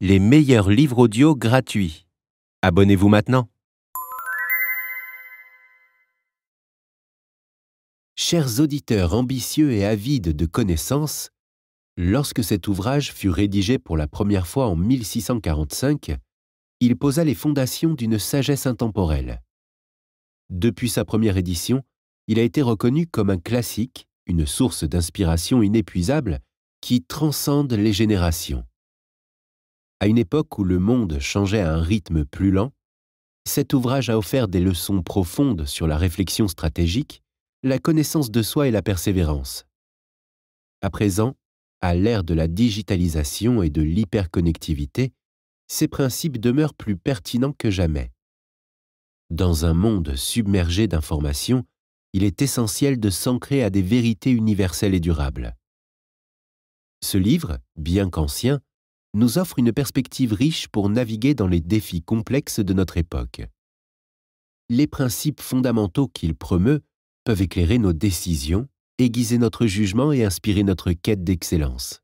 les meilleurs livres audio gratuits. Abonnez-vous maintenant. Chers auditeurs ambitieux et avides de connaissances, lorsque cet ouvrage fut rédigé pour la première fois en 1645, il posa les fondations d'une sagesse intemporelle. Depuis sa première édition, il a été reconnu comme un classique, une source d'inspiration inépuisable qui transcende les générations. À une époque où le monde changeait à un rythme plus lent, cet ouvrage a offert des leçons profondes sur la réflexion stratégique, la connaissance de soi et la persévérance. À présent, à l'ère de la digitalisation et de l'hyperconnectivité, ces principes demeurent plus pertinents que jamais. Dans un monde submergé d'informations, il est essentiel de s'ancrer à des vérités universelles et durables. Ce livre, bien qu'ancien, nous offre une perspective riche pour naviguer dans les défis complexes de notre époque. Les principes fondamentaux qu'il promeut peuvent éclairer nos décisions, aiguiser notre jugement et inspirer notre quête d'excellence.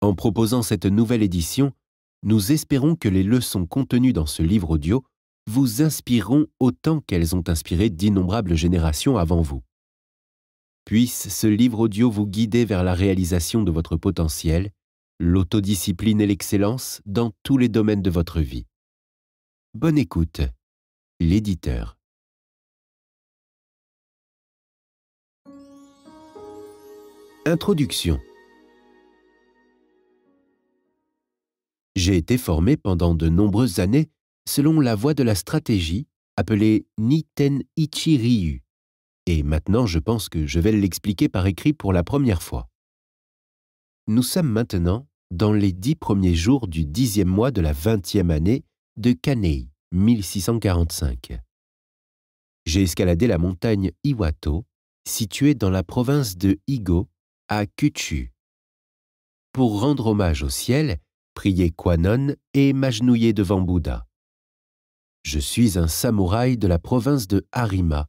En proposant cette nouvelle édition, nous espérons que les leçons contenues dans ce livre audio vous inspireront autant qu'elles ont inspiré d'innombrables générations avant vous. Puisse ce livre audio vous guider vers la réalisation de votre potentiel l'autodiscipline et l'excellence dans tous les domaines de votre vie. Bonne écoute, l'éditeur. Introduction. J'ai été formé pendant de nombreuses années selon la voie de la stratégie appelée Niten Ryu, et maintenant je pense que je vais l'expliquer par écrit pour la première fois. Nous sommes maintenant dans les dix premiers jours du dixième mois de la vingtième année de Kanei 1645. J'ai escaladé la montagne Iwato, située dans la province de Higo, à Kuchu. Pour rendre hommage au ciel, prier Kwanon et m'agenouiller devant Bouddha. Je suis un samouraï de la province de Harima.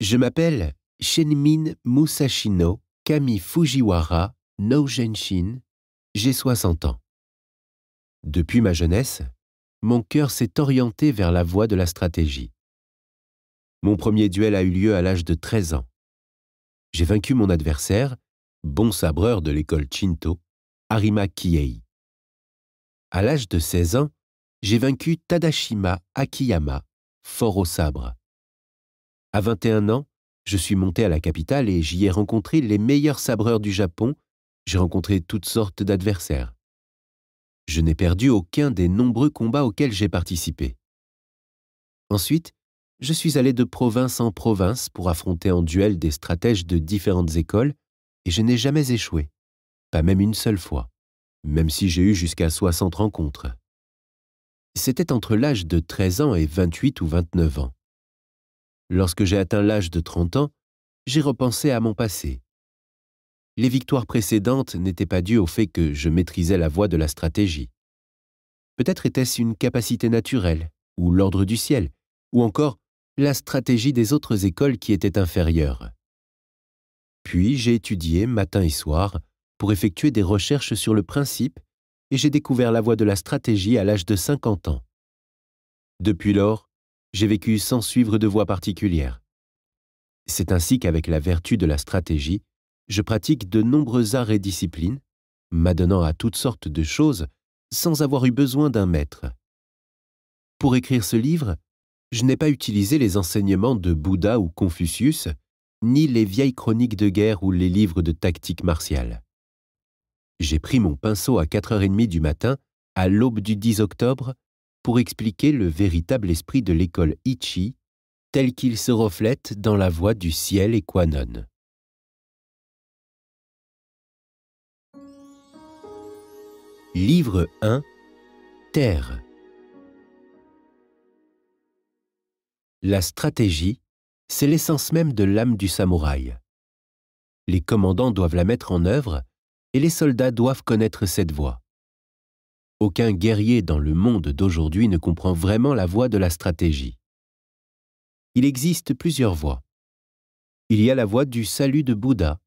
Je m'appelle Shenmin Musashino Kami Fujiwara no j'ai 60 ans. Depuis ma jeunesse, mon cœur s'est orienté vers la voie de la stratégie. Mon premier duel a eu lieu à l'âge de 13 ans. J'ai vaincu mon adversaire, bon sabreur de l'école Chinto, Arima Kiei. À l'âge de 16 ans, j'ai vaincu Tadashima Akiyama, fort au sabre. À 21 ans, je suis monté à la capitale et j'y ai rencontré les meilleurs sabreurs du Japon j'ai rencontré toutes sortes d'adversaires. Je n'ai perdu aucun des nombreux combats auxquels j'ai participé. Ensuite, je suis allé de province en province pour affronter en duel des stratèges de différentes écoles et je n'ai jamais échoué, pas même une seule fois, même si j'ai eu jusqu'à 60 rencontres. C'était entre l'âge de 13 ans et 28 ou 29 ans. Lorsque j'ai atteint l'âge de 30 ans, j'ai repensé à mon passé les victoires précédentes n'étaient pas dues au fait que je maîtrisais la voie de la stratégie. Peut-être était-ce une capacité naturelle, ou l'ordre du ciel, ou encore la stratégie des autres écoles qui était inférieure. Puis j'ai étudié matin et soir pour effectuer des recherches sur le principe et j'ai découvert la voie de la stratégie à l'âge de 50 ans. Depuis lors, j'ai vécu sans suivre de voie particulière. C'est ainsi qu'avec la vertu de la stratégie, je pratique de nombreux arts et disciplines, m'adonnant à toutes sortes de choses sans avoir eu besoin d'un maître. Pour écrire ce livre, je n'ai pas utilisé les enseignements de Bouddha ou Confucius, ni les vieilles chroniques de guerre ou les livres de tactique martiale. J'ai pris mon pinceau à 4h30 du matin, à l'aube du 10 octobre, pour expliquer le véritable esprit de l'école Ichi, tel qu'il se reflète dans la voie du ciel et Quanon. Livre 1 Terre La stratégie, c'est l'essence même de l'âme du samouraï. Les commandants doivent la mettre en œuvre et les soldats doivent connaître cette voie. Aucun guerrier dans le monde d'aujourd'hui ne comprend vraiment la voie de la stratégie. Il existe plusieurs voies. Il y a la voie du salut de Bouddha,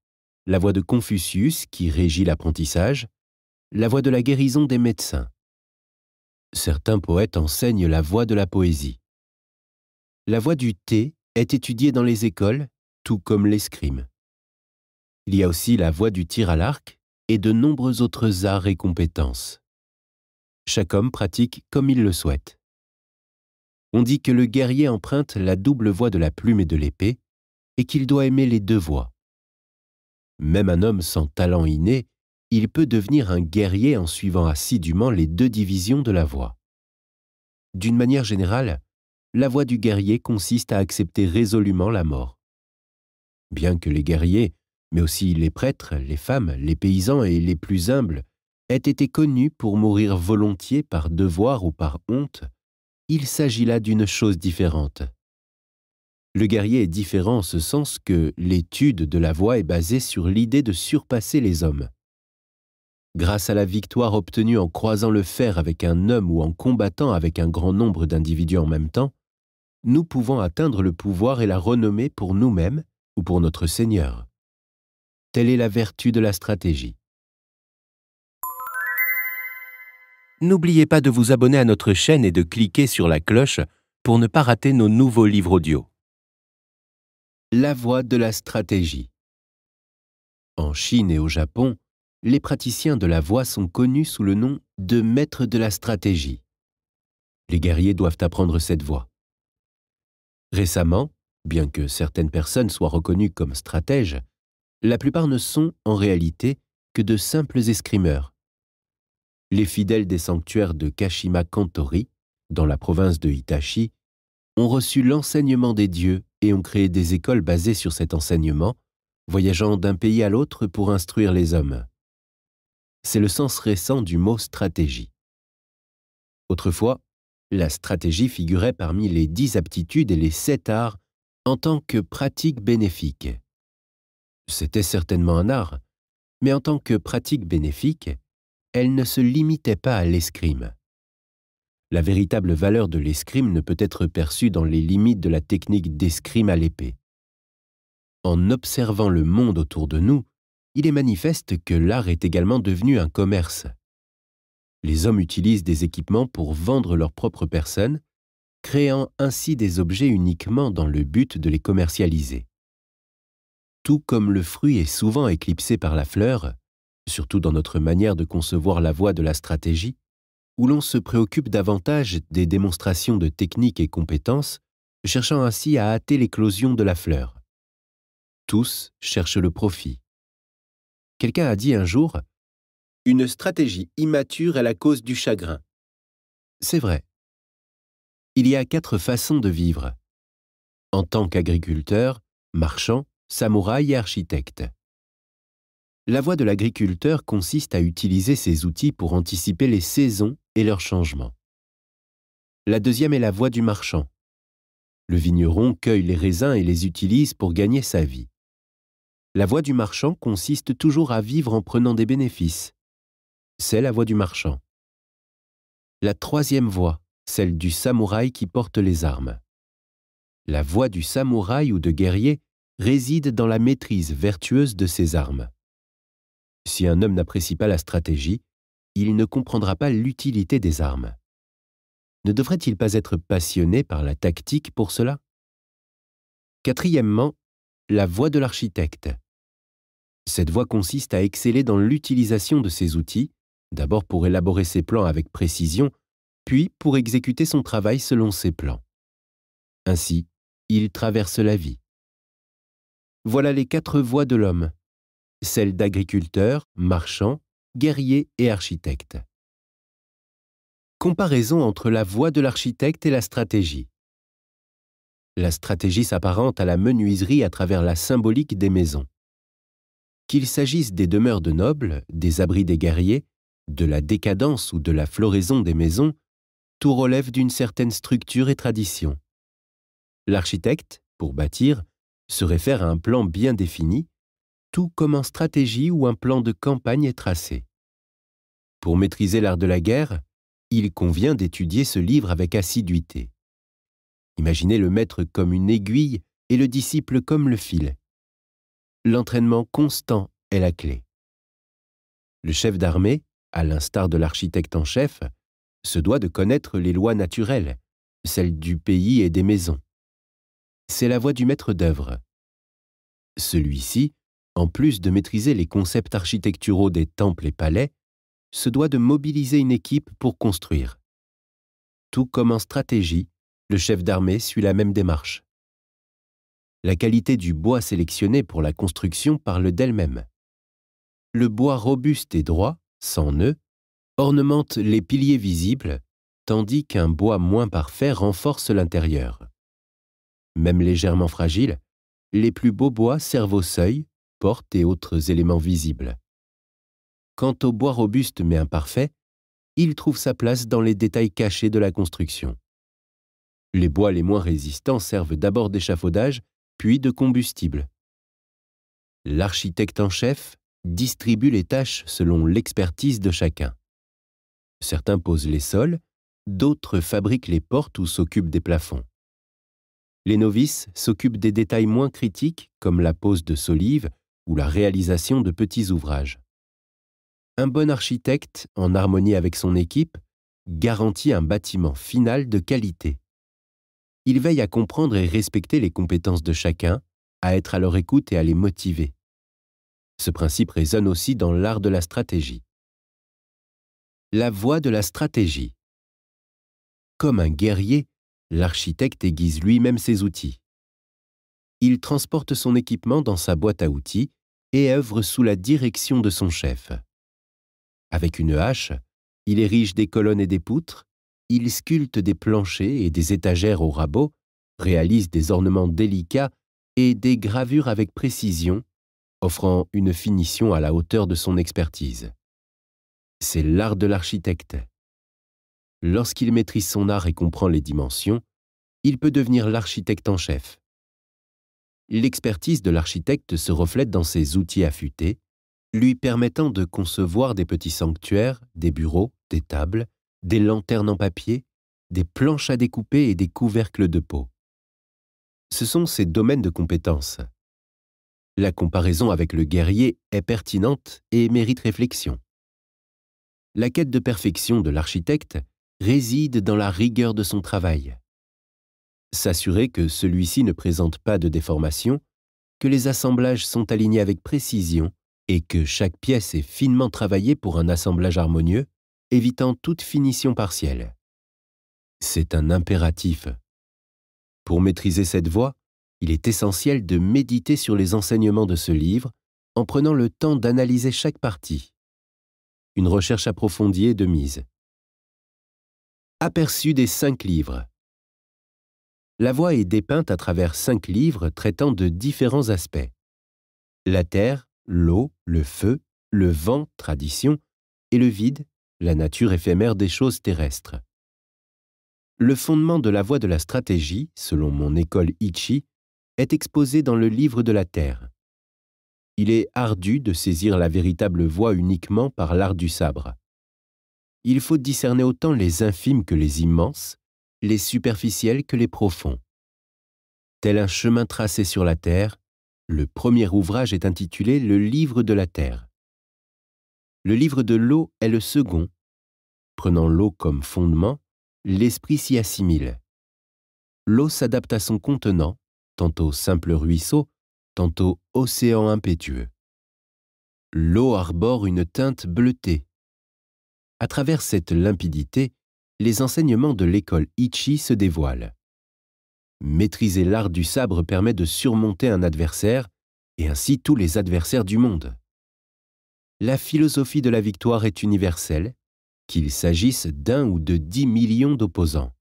la voie de Confucius qui régit l'apprentissage, la voie de la guérison des médecins. Certains poètes enseignent la voie de la poésie. La voie du thé est étudiée dans les écoles, tout comme l'escrime. Il y a aussi la voie du tir à l'arc et de nombreux autres arts et compétences. Chaque homme pratique comme il le souhaite. On dit que le guerrier emprunte la double voie de la plume et de l'épée, et qu'il doit aimer les deux voies. Même un homme sans talent inné il peut devenir un guerrier en suivant assidûment les deux divisions de la voie. D'une manière générale, la voie du guerrier consiste à accepter résolument la mort. Bien que les guerriers, mais aussi les prêtres, les femmes, les paysans et les plus humbles aient été connus pour mourir volontiers par devoir ou par honte, il s'agit là d'une chose différente. Le guerrier est différent en ce sens que l'étude de la voie est basée sur l'idée de surpasser les hommes grâce à la victoire obtenue en croisant le fer avec un homme ou en combattant avec un grand nombre d'individus en même temps, nous pouvons atteindre le pouvoir et la renommée pour nous-mêmes ou pour notre Seigneur. Telle est la vertu de la stratégie. N'oubliez pas de vous abonner à notre chaîne et de cliquer sur la cloche pour ne pas rater nos nouveaux livres audio. La voie de la stratégie. En Chine et au Japon, les praticiens de la voie sont connus sous le nom de maîtres de la stratégie. Les guerriers doivent apprendre cette voie. Récemment, bien que certaines personnes soient reconnues comme stratèges, la plupart ne sont, en réalité, que de simples escrimeurs. Les fidèles des sanctuaires de Kashima Kantori, dans la province de Hitachi, ont reçu l'enseignement des dieux et ont créé des écoles basées sur cet enseignement, voyageant d'un pays à l'autre pour instruire les hommes. C'est le sens récent du mot stratégie. Autrefois, la stratégie figurait parmi les dix aptitudes et les sept arts en tant que pratique bénéfique. C'était certainement un art, mais en tant que pratique bénéfique, elle ne se limitait pas à l'escrime. La véritable valeur de l'escrime ne peut être perçue dans les limites de la technique d'escrime à l'épée. En observant le monde autour de nous, il est manifeste que l'art est également devenu un commerce. Les hommes utilisent des équipements pour vendre leurs propres personnes, créant ainsi des objets uniquement dans le but de les commercialiser. Tout comme le fruit est souvent éclipsé par la fleur, surtout dans notre manière de concevoir la voie de la stratégie, où l'on se préoccupe davantage des démonstrations de techniques et compétences, cherchant ainsi à hâter l'éclosion de la fleur. Tous cherchent le profit Quelqu'un a dit un jour Une stratégie immature est la cause du chagrin. C'est vrai. Il y a quatre façons de vivre. En tant qu'agriculteur, marchand, samouraï et architecte. La voie de l'agriculteur consiste à utiliser ses outils pour anticiper les saisons et leurs changements. La deuxième est la voie du marchand. Le vigneron cueille les raisins et les utilise pour gagner sa vie. La voie du marchand consiste toujours à vivre en prenant des bénéfices. C'est la voie du marchand. La troisième voie, celle du samouraï qui porte les armes. La voie du samouraï ou de guerrier réside dans la maîtrise vertueuse de ses armes. Si un homme n'apprécie pas la stratégie, il ne comprendra pas l'utilité des armes. Ne devrait-il pas être passionné par la tactique pour cela Quatrièmement, la voie de l'architecte. Cette voie consiste à exceller dans l'utilisation de ses outils, d'abord pour élaborer ses plans avec précision, puis pour exécuter son travail selon ses plans. Ainsi, il traverse la vie. Voilà les quatre voies de l'homme, celle d'agriculteur, marchand, guerrier et architecte. Comparaison entre la voie de l'architecte et la stratégie. La stratégie s'apparente à la menuiserie à travers la symbolique des maisons. Qu'il s'agisse des demeures de nobles, des abris des guerriers, de la décadence ou de la floraison des maisons, tout relève d'une certaine structure et tradition. L'architecte, pour bâtir, se réfère à un plan bien défini, tout comme en stratégie ou un plan de campagne est tracé. Pour maîtriser l'art de la guerre, il convient d'étudier ce livre avec assiduité. Imaginez le maître comme une aiguille et le disciple comme le fil l'entraînement constant est la clé. Le chef d'armée, à l'instar de l'architecte en chef, se doit de connaître les lois naturelles, celles du pays et des maisons. C'est la voie du maître d'œuvre. Celui-ci, en plus de maîtriser les concepts architecturaux des temples et palais, se doit de mobiliser une équipe pour construire. Tout comme en stratégie, le chef d'armée suit la même démarche. La qualité du bois sélectionné pour la construction parle d'elle-même. Le bois robuste et droit, sans nœuds, ornemente les piliers visibles, tandis qu'un bois moins parfait renforce l'intérieur. Même légèrement fragile, les plus beaux bois servent aux seuils, portes et autres éléments visibles. Quant au bois robuste mais imparfait, il trouve sa place dans les détails cachés de la construction. Les bois les moins résistants servent d'abord d'échafaudage puis de combustible. L'architecte en chef distribue les tâches selon l'expertise de chacun. Certains posent les sols, d'autres fabriquent les portes ou s'occupent des plafonds. Les novices s'occupent des détails moins critiques comme la pose de solives ou la réalisation de petits ouvrages. Un bon architecte, en harmonie avec son équipe, garantit un bâtiment final de qualité il veille à comprendre et respecter les compétences de chacun, à être à leur écoute et à les motiver. Ce principe résonne aussi dans l'art de la stratégie. La voie de la stratégie. Comme un guerrier, l'architecte aiguise lui-même ses outils. Il transporte son équipement dans sa boîte à outils et œuvre sous la direction de son chef. Avec une hache, il érige des colonnes et des poutres, il sculpte des planchers et des étagères au rabot, réalise des ornements délicats et des gravures avec précision, offrant une finition à la hauteur de son expertise. C'est l'art de l'architecte. Lorsqu'il maîtrise son art et comprend les dimensions, il peut devenir l'architecte en chef. L'expertise de l'architecte se reflète dans ses outils affûtés, lui permettant de concevoir des petits sanctuaires, des bureaux, des tables, des lanternes en papier, des planches à découper et des couvercles de peau. Ce sont ses domaines de compétences. La comparaison avec le guerrier est pertinente et mérite réflexion. La quête de perfection de l'architecte réside dans la rigueur de son travail. S'assurer que celui-ci ne présente pas de déformation, que les assemblages sont alignés avec précision et que chaque pièce est finement travaillée pour un assemblage harmonieux, évitant toute finition partielle. C'est un impératif. Pour maîtriser cette voie, il est essentiel de méditer sur les enseignements de ce livre en prenant le temps d'analyser chaque partie. Une recherche approfondie est de mise. Aperçu des cinq livres. La voie est dépeinte à travers cinq livres traitant de différents aspects. La terre, l'eau, le feu, le vent, tradition, et le vide, la nature éphémère des choses terrestres. Le fondement de la voie de la stratégie, selon mon école Ichi, est exposé dans le livre de la Terre. Il est ardu de saisir la véritable voie uniquement par l'art du sabre. Il faut discerner autant les infimes que les immenses, les superficiels que les profonds. Tel un chemin tracé sur la terre, le premier ouvrage est intitulé Le livre de la terre le livre de l'eau est le second. Prenant l'eau comme fondement, l'esprit s'y assimile. L'eau s'adapte à son contenant, tantôt simple ruisseau, tantôt océan impétueux. L'eau arbore une teinte bleutée. À travers cette limpidité, les enseignements de l'école Ichi se dévoilent. Maîtriser l'art du sabre permet de surmonter un adversaire, et ainsi tous les adversaires du monde la philosophie de la victoire est universelle, qu'il s'agisse d'un ou de dix millions d'opposants.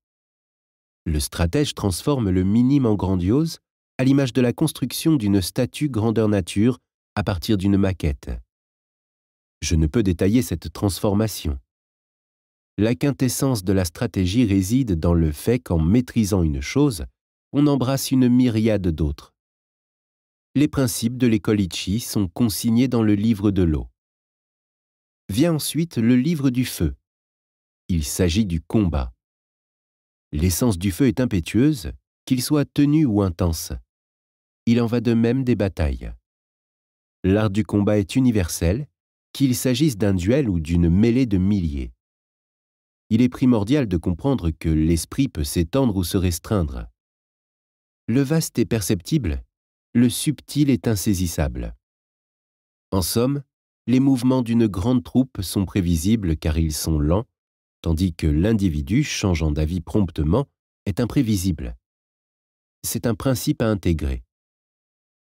Le stratège transforme le minime en grandiose, à l'image de la construction d'une statue grandeur nature à partir d'une maquette. Je ne peux détailler cette transformation. La quintessence de la stratégie réside dans le fait qu'en maîtrisant une chose, on embrasse une myriade d'autres. Les principes de l'école Ichi sont consignés dans le livre de l'eau vient ensuite le livre du feu. Il s'agit du combat. L'essence du feu est impétueuse, qu'il soit tenu ou intense. Il en va de même des batailles. L'art du combat est universel, qu'il s'agisse d'un duel ou d'une mêlée de milliers. Il est primordial de comprendre que l'esprit peut s'étendre ou se restreindre. Le vaste est perceptible, le subtil est insaisissable. En somme, les mouvements d'une grande troupe sont prévisibles car ils sont lents, tandis que l'individu changeant d'avis promptement est imprévisible. C'est un principe à intégrer.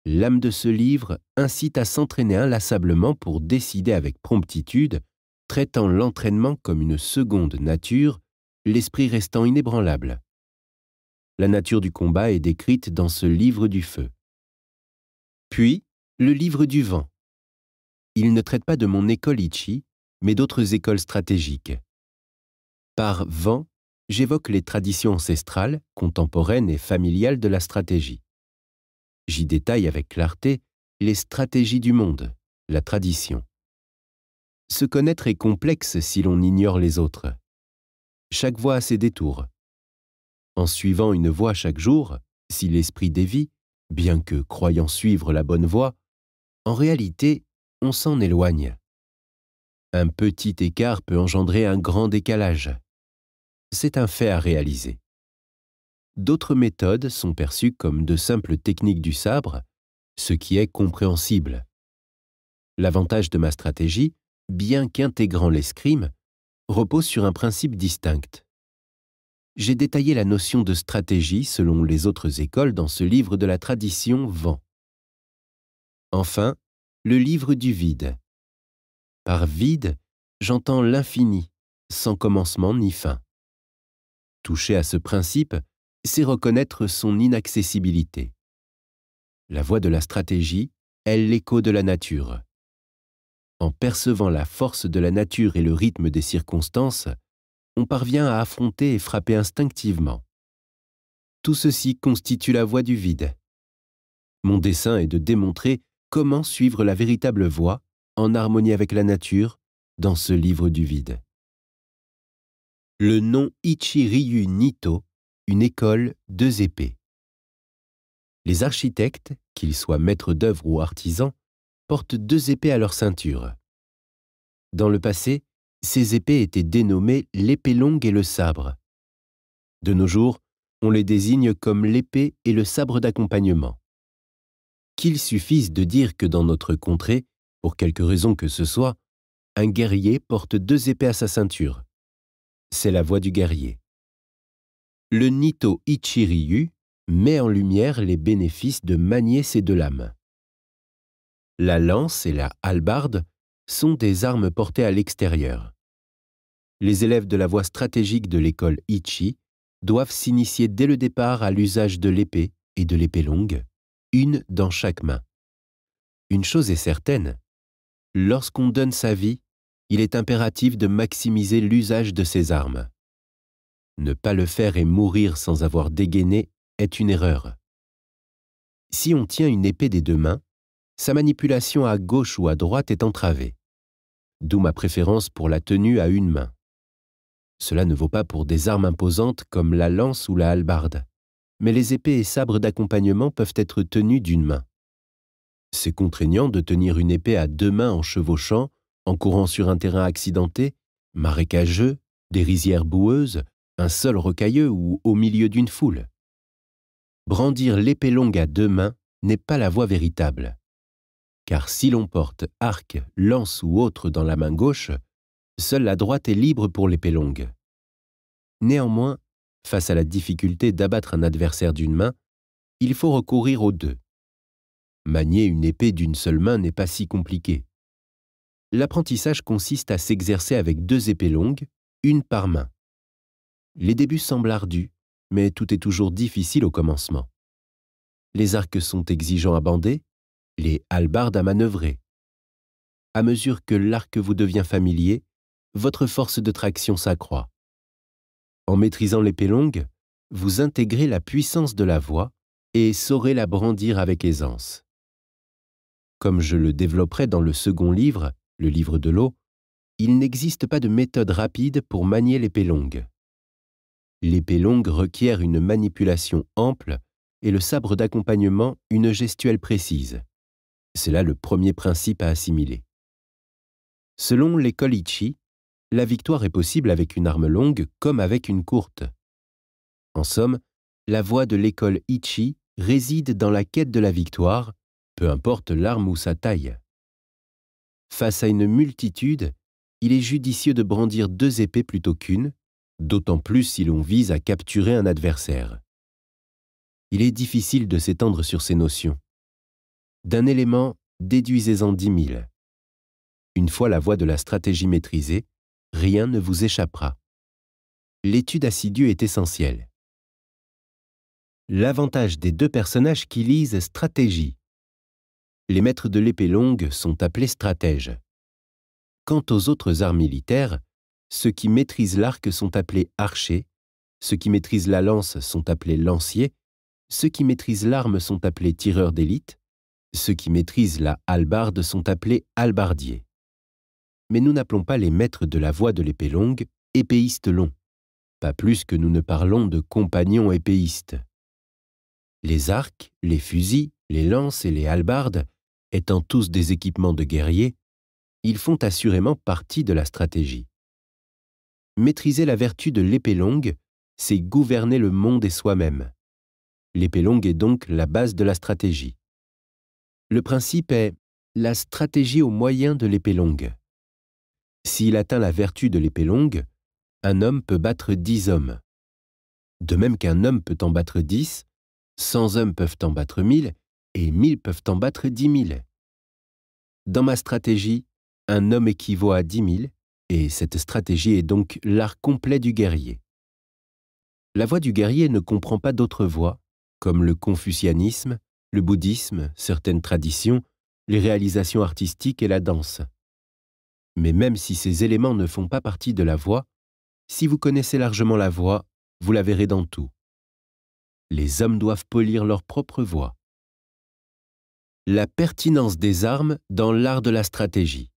L'âme de ce livre incite à s'entraîner inlassablement pour décider avec promptitude, traitant l'entraînement comme une seconde nature, l'esprit restant inébranlable. La nature du combat est décrite dans ce livre du feu. Puis, le livre du vent il ne traite pas de mon école Ichi, mais d'autres écoles stratégiques. Par vent, j'évoque les traditions ancestrales, contemporaines et familiales de la stratégie. J'y détaille avec clarté les stratégies du monde, la tradition. Se connaître est complexe si l'on ignore les autres. Chaque voie a ses détours. En suivant une voie chaque jour, si l'esprit dévie, bien que croyant suivre la bonne voie, en réalité, on s'en éloigne. Un petit écart peut engendrer un grand décalage. C'est un fait à réaliser. D'autres méthodes sont perçues comme de simples techniques du sabre, ce qui est compréhensible. L'avantage de ma stratégie, bien qu'intégrant l'escrime, repose sur un principe distinct. J'ai détaillé la notion de stratégie selon les autres écoles dans ce livre de la tradition Vent. Enfin, le livre du vide. Par vide, j'entends l'infini, sans commencement ni fin. Toucher à ce principe, c'est reconnaître son inaccessibilité. La voie de la stratégie est l'écho de la nature. En percevant la force de la nature et le rythme des circonstances, on parvient à affronter et frapper instinctivement. Tout ceci constitue la voie du vide. Mon dessein est de démontrer comment suivre la véritable voie, en harmonie avec la nature, dans ce livre du vide. Le nom Ichiryu Nito, une école, deux épées. Les architectes, qu'ils soient maîtres d'œuvre ou artisans, portent deux épées à leur ceinture. Dans le passé, ces épées étaient dénommées l'épée longue et le sabre. De nos jours, on les désigne comme l'épée et le sabre d'accompagnement qu'il suffise de dire que dans notre contrée, pour quelque raison que ce soit, un guerrier porte deux épées à sa ceinture. C'est la voie du guerrier. Le Nito Ichiryu met en lumière les bénéfices de manier ces deux lames. La lance et la halbarde sont des armes portées à l'extérieur. Les élèves de la voie stratégique de l'école Ichi doivent s'initier dès le départ à l'usage de l'épée et de l'épée longue, une dans chaque main. Une chose est certaine, lorsqu'on donne sa vie, il est impératif de maximiser l'usage de ses armes. Ne pas le faire et mourir sans avoir dégainé est une erreur. Si on tient une épée des deux mains, sa manipulation à gauche ou à droite est entravée. D'où ma préférence pour la tenue à une main. Cela ne vaut pas pour des armes imposantes comme la lance ou la halbarde mais les épées et sabres d'accompagnement peuvent être tenus d'une main. C'est contraignant de tenir une épée à deux mains en chevauchant, en courant sur un terrain accidenté, marécageux, des rizières boueuses, un sol rocailleux ou au milieu d'une foule. Brandir l'épée longue à deux mains n'est pas la voie véritable. Car si l'on porte arc, lance ou autre dans la main gauche, seule la droite est libre pour l'épée longue. Néanmoins, Face à la difficulté d'abattre un adversaire d'une main, il faut recourir aux deux. Manier une épée d'une seule main n'est pas si compliqué. L'apprentissage consiste à s'exercer avec deux épées longues, une par main. Les débuts semblent ardus, mais tout est toujours difficile au commencement. Les arcs sont exigeants à bander, les halbardes à manœuvrer. À mesure que l'arc vous devient familier, votre force de traction s'accroît. En maîtrisant l'épée longue, vous intégrez la puissance de la voix et saurez la brandir avec aisance. Comme je le développerai dans le second livre, le livre de l'eau, il n'existe pas de méthode rapide pour manier l'épée longue. L'épée longue requiert une manipulation ample et le sabre d'accompagnement une gestuelle précise. C'est là le premier principe à assimiler. Selon l'école Ichi, la victoire est possible avec une arme longue comme avec une courte. En somme, la voie de l'école Ichi réside dans la quête de la victoire, peu importe l'arme ou sa taille. Face à une multitude, il est judicieux de brandir deux épées plutôt qu'une, d'autant plus si l'on vise à capturer un adversaire. Il est difficile de s'étendre sur ces notions. D'un élément, déduisez-en dix mille. Une fois la voie de la stratégie maîtrisée, rien ne vous échappera. L'étude assidue est essentielle. L'avantage des deux personnages qui lisent stratégie. Les maîtres de l'épée longue sont appelés stratèges. Quant aux autres arts militaires, ceux qui maîtrisent l'arc sont appelés archers, ceux qui maîtrisent la lance sont appelés lanciers, ceux qui maîtrisent l'arme sont appelés tireurs d'élite, ceux qui maîtrisent la hallebarde sont appelés halbardiers mais nous n'appelons pas les maîtres de la voie de l'épée longue épéistes longs, pas plus que nous ne parlons de compagnons épéistes. Les arcs, les fusils, les lances et les halbardes, étant tous des équipements de guerriers, ils font assurément partie de la stratégie. Maîtriser la vertu de l'épée longue, c'est gouverner le monde et soi-même. L'épée longue est donc la base de la stratégie. Le principe est la stratégie au moyen de l'épée longue. S'il atteint la vertu de l'épée longue, un homme peut battre dix hommes. De même qu'un homme peut en battre dix, cent hommes peuvent en battre mille, et mille peuvent en battre dix mille. Dans ma stratégie, un homme équivaut à dix mille, et cette stratégie est donc l'art complet du guerrier. La voie du guerrier ne comprend pas d'autres voies, comme le confucianisme, le bouddhisme, certaines traditions, les réalisations artistiques et la danse. Mais même si ces éléments ne font pas partie de la voix, si vous connaissez largement la voix, vous la verrez dans tout. Les hommes doivent polir leur propre voix. La pertinence des armes dans l'art de la stratégie.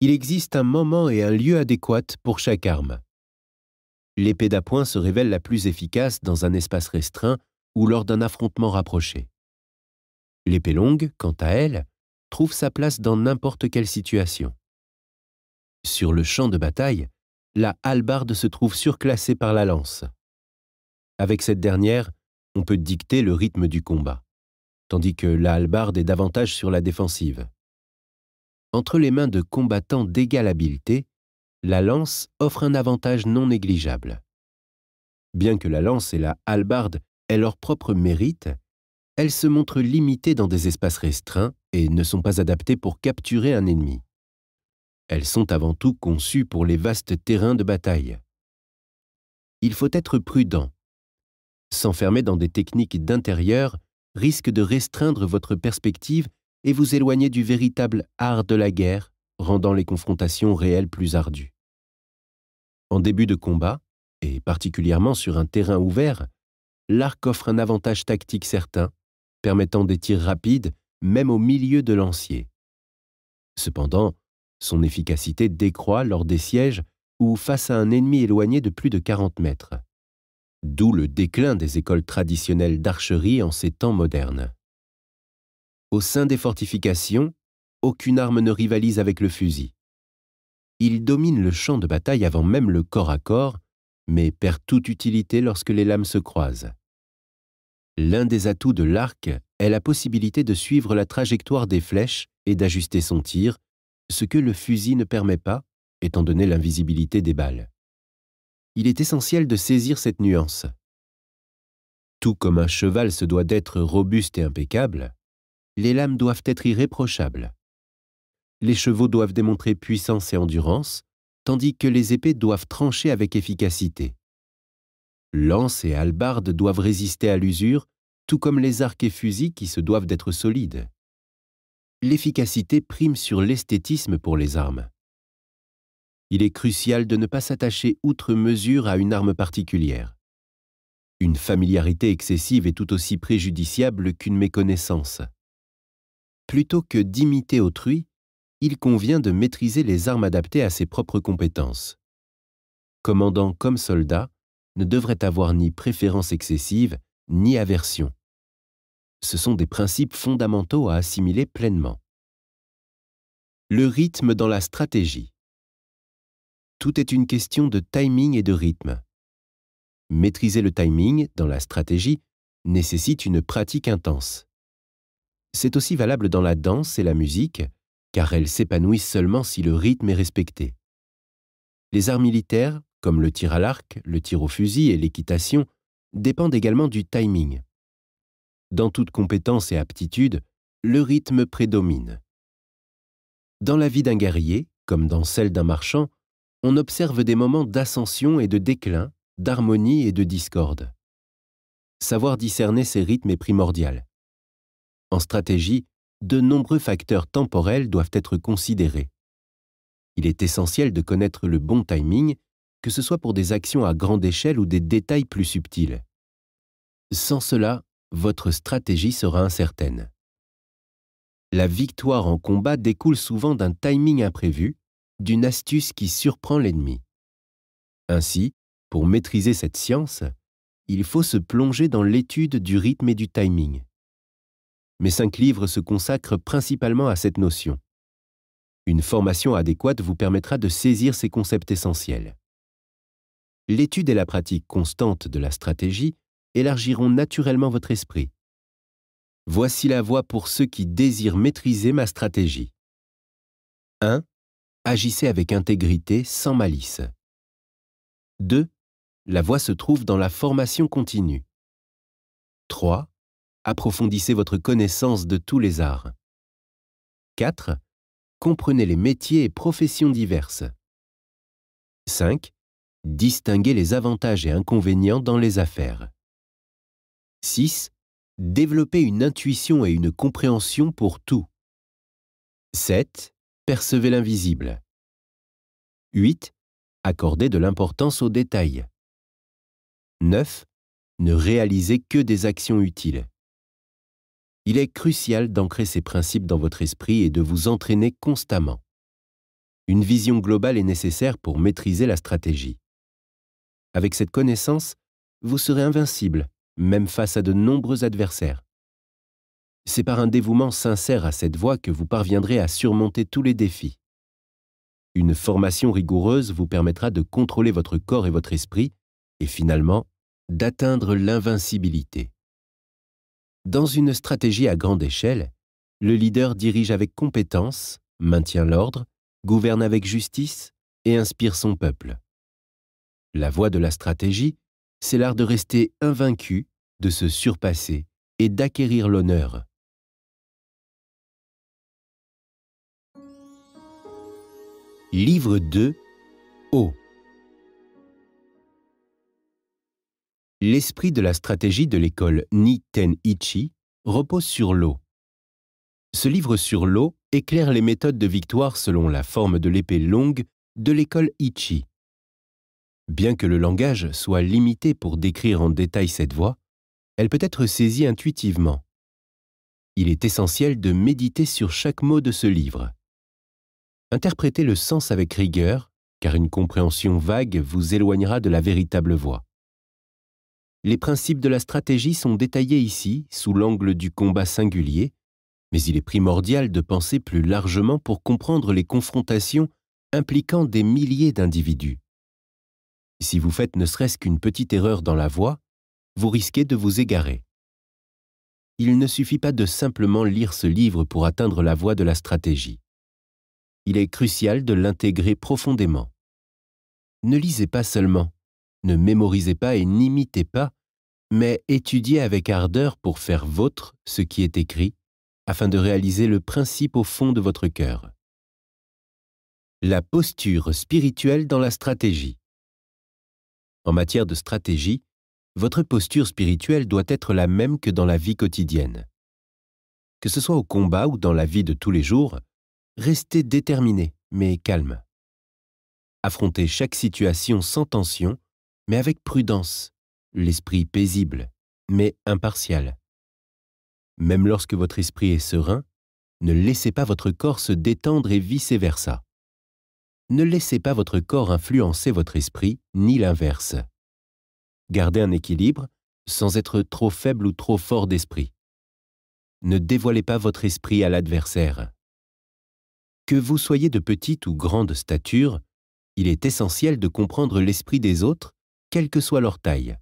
Il existe un moment et un lieu adéquat pour chaque arme. L'épée d'appoint se révèle la plus efficace dans un espace restreint ou lors d'un affrontement rapproché. L'épée longue, quant à elle, trouve sa place dans n'importe quelle situation. Sur le champ de bataille, la hallebarde se trouve surclassée par la lance. Avec cette dernière, on peut dicter le rythme du combat, tandis que la hallebarde est davantage sur la défensive. Entre les mains de combattants d'égale habileté, la lance offre un avantage non négligeable. Bien que la lance et la halbarde aient leur propre mérite, elles se montrent limitées dans des espaces restreints et ne sont pas adaptées pour capturer un ennemi. Elles sont avant tout conçues pour les vastes terrains de bataille. Il faut être prudent. S'enfermer dans des techniques d'intérieur risque de restreindre votre perspective et vous éloigner du véritable art de la guerre, rendant les confrontations réelles plus ardues. En début de combat, et particulièrement sur un terrain ouvert, l'arc offre un avantage tactique certain permettant des tirs rapides même au milieu de lanciers. Cependant, son efficacité décroît lors des sièges ou face à un ennemi éloigné de plus de 40 mètres. D'où le déclin des écoles traditionnelles d'archerie en ces temps modernes. Au sein des fortifications, aucune arme ne rivalise avec le fusil. Il domine le champ de bataille avant même le corps à corps, mais perd toute utilité lorsque les lames se croisent. L'un des atouts de l'arc est la possibilité de suivre la trajectoire des flèches et d'ajuster son tir, ce que le fusil ne permet pas, étant donné l'invisibilité des balles. Il est essentiel de saisir cette nuance. Tout comme un cheval se doit d'être robuste et impeccable, les lames doivent être irréprochables. Les chevaux doivent démontrer puissance et endurance, tandis que les épées doivent trancher avec efficacité. Lances et halbarde doivent résister à l'usure, tout comme les arcs et fusils qui se doivent d'être solides. L'efficacité prime sur l'esthétisme pour les armes. Il est crucial de ne pas s'attacher outre mesure à une arme particulière. Une familiarité excessive est tout aussi préjudiciable qu'une méconnaissance. Plutôt que d'imiter autrui, il convient de maîtriser les armes adaptées à ses propres compétences. Commandant comme soldat, ne devrait avoir ni préférence excessive, ni aversion. Ce sont des principes fondamentaux à assimiler pleinement. Le rythme dans la stratégie. Tout est une question de timing et de rythme. Maîtriser le timing dans la stratégie nécessite une pratique intense. C'est aussi valable dans la danse et la musique, car elles s'épanouissent seulement si le rythme est respecté. Les arts militaires comme le tir à l'arc, le tir au fusil et l'équitation, dépendent également du timing. Dans toute compétence et aptitude, le rythme prédomine. Dans la vie d'un guerrier, comme dans celle d'un marchand, on observe des moments d'ascension et de déclin, d'harmonie et de discorde. Savoir discerner ces rythmes est primordial. En stratégie, de nombreux facteurs temporels doivent être considérés. Il est essentiel de connaître le bon timing que ce soit pour des actions à grande échelle ou des détails plus subtils. Sans cela, votre stratégie sera incertaine. La victoire en combat découle souvent d'un timing imprévu, d'une astuce qui surprend l'ennemi. Ainsi, pour maîtriser cette science, il faut se plonger dans l'étude du rythme et du timing. Mes cinq livres se consacrent principalement à cette notion. Une formation adéquate vous permettra de saisir ces concepts essentiels l'étude et la pratique constante de la stratégie élargiront naturellement votre esprit. Voici la voie pour ceux qui désirent maîtriser ma stratégie. 1. Agissez avec intégrité, sans malice. 2. La voie se trouve dans la formation continue. 3. Approfondissez votre connaissance de tous les arts. 4. Comprenez les métiers et professions diverses. 5. Distinguer les avantages et inconvénients dans les affaires. 6. Développer une intuition et une compréhension pour tout. 7. Percevez l'invisible. 8. Accorder de l'importance aux détails. 9. Ne réalisez que des actions utiles. Il est crucial d'ancrer ces principes dans votre esprit et de vous entraîner constamment. Une vision globale est nécessaire pour maîtriser la stratégie. Avec cette connaissance, vous serez invincible, même face à de nombreux adversaires. C'est par un dévouement sincère à cette voie que vous parviendrez à surmonter tous les défis. Une formation rigoureuse vous permettra de contrôler votre corps et votre esprit, et finalement, d'atteindre l'invincibilité. Dans une stratégie à grande échelle, le leader dirige avec compétence, maintient l'ordre, gouverne avec justice et inspire son peuple. La voie de la stratégie, c'est l'art de rester invaincu, de se surpasser et d'acquérir l'honneur. Livre 2 Eau L'esprit de la stratégie de l'école Ni Ten Ichi repose sur l'eau. Ce livre sur l'eau éclaire les méthodes de victoire selon la forme de l'épée longue de l'école Ichi. Bien que le langage soit limité pour décrire en détail cette voie, elle peut être saisie intuitivement. Il est essentiel de méditer sur chaque mot de ce livre. Interprétez le sens avec rigueur, car une compréhension vague vous éloignera de la véritable voie. Les principes de la stratégie sont détaillés ici sous l'angle du combat singulier, mais il est primordial de penser plus largement pour comprendre les confrontations impliquant des milliers d'individus. Si vous faites ne serait-ce qu'une petite erreur dans la voie, vous risquez de vous égarer. Il ne suffit pas de simplement lire ce livre pour atteindre la voie de la stratégie. Il est crucial de l'intégrer profondément. Ne lisez pas seulement, ne mémorisez pas et n'imitez pas, mais étudiez avec ardeur pour faire vôtre ce qui est écrit, afin de réaliser le principe au fond de votre cœur. La posture spirituelle dans la stratégie. En matière de stratégie, votre posture spirituelle doit être la même que dans la vie quotidienne. Que ce soit au combat ou dans la vie de tous les jours, restez déterminé, mais calme. Affrontez chaque situation sans tension, mais avec prudence, l'esprit paisible, mais impartial. Même lorsque votre esprit est serein, ne laissez pas votre corps se détendre et vice-versa ne laissez pas votre corps influencer votre esprit, ni l'inverse. Gardez un équilibre, sans être trop faible ou trop fort d'esprit. Ne dévoilez pas votre esprit à l'adversaire. Que vous soyez de petite ou grande stature, il est essentiel de comprendre l'esprit des autres, quelle que soit leur taille.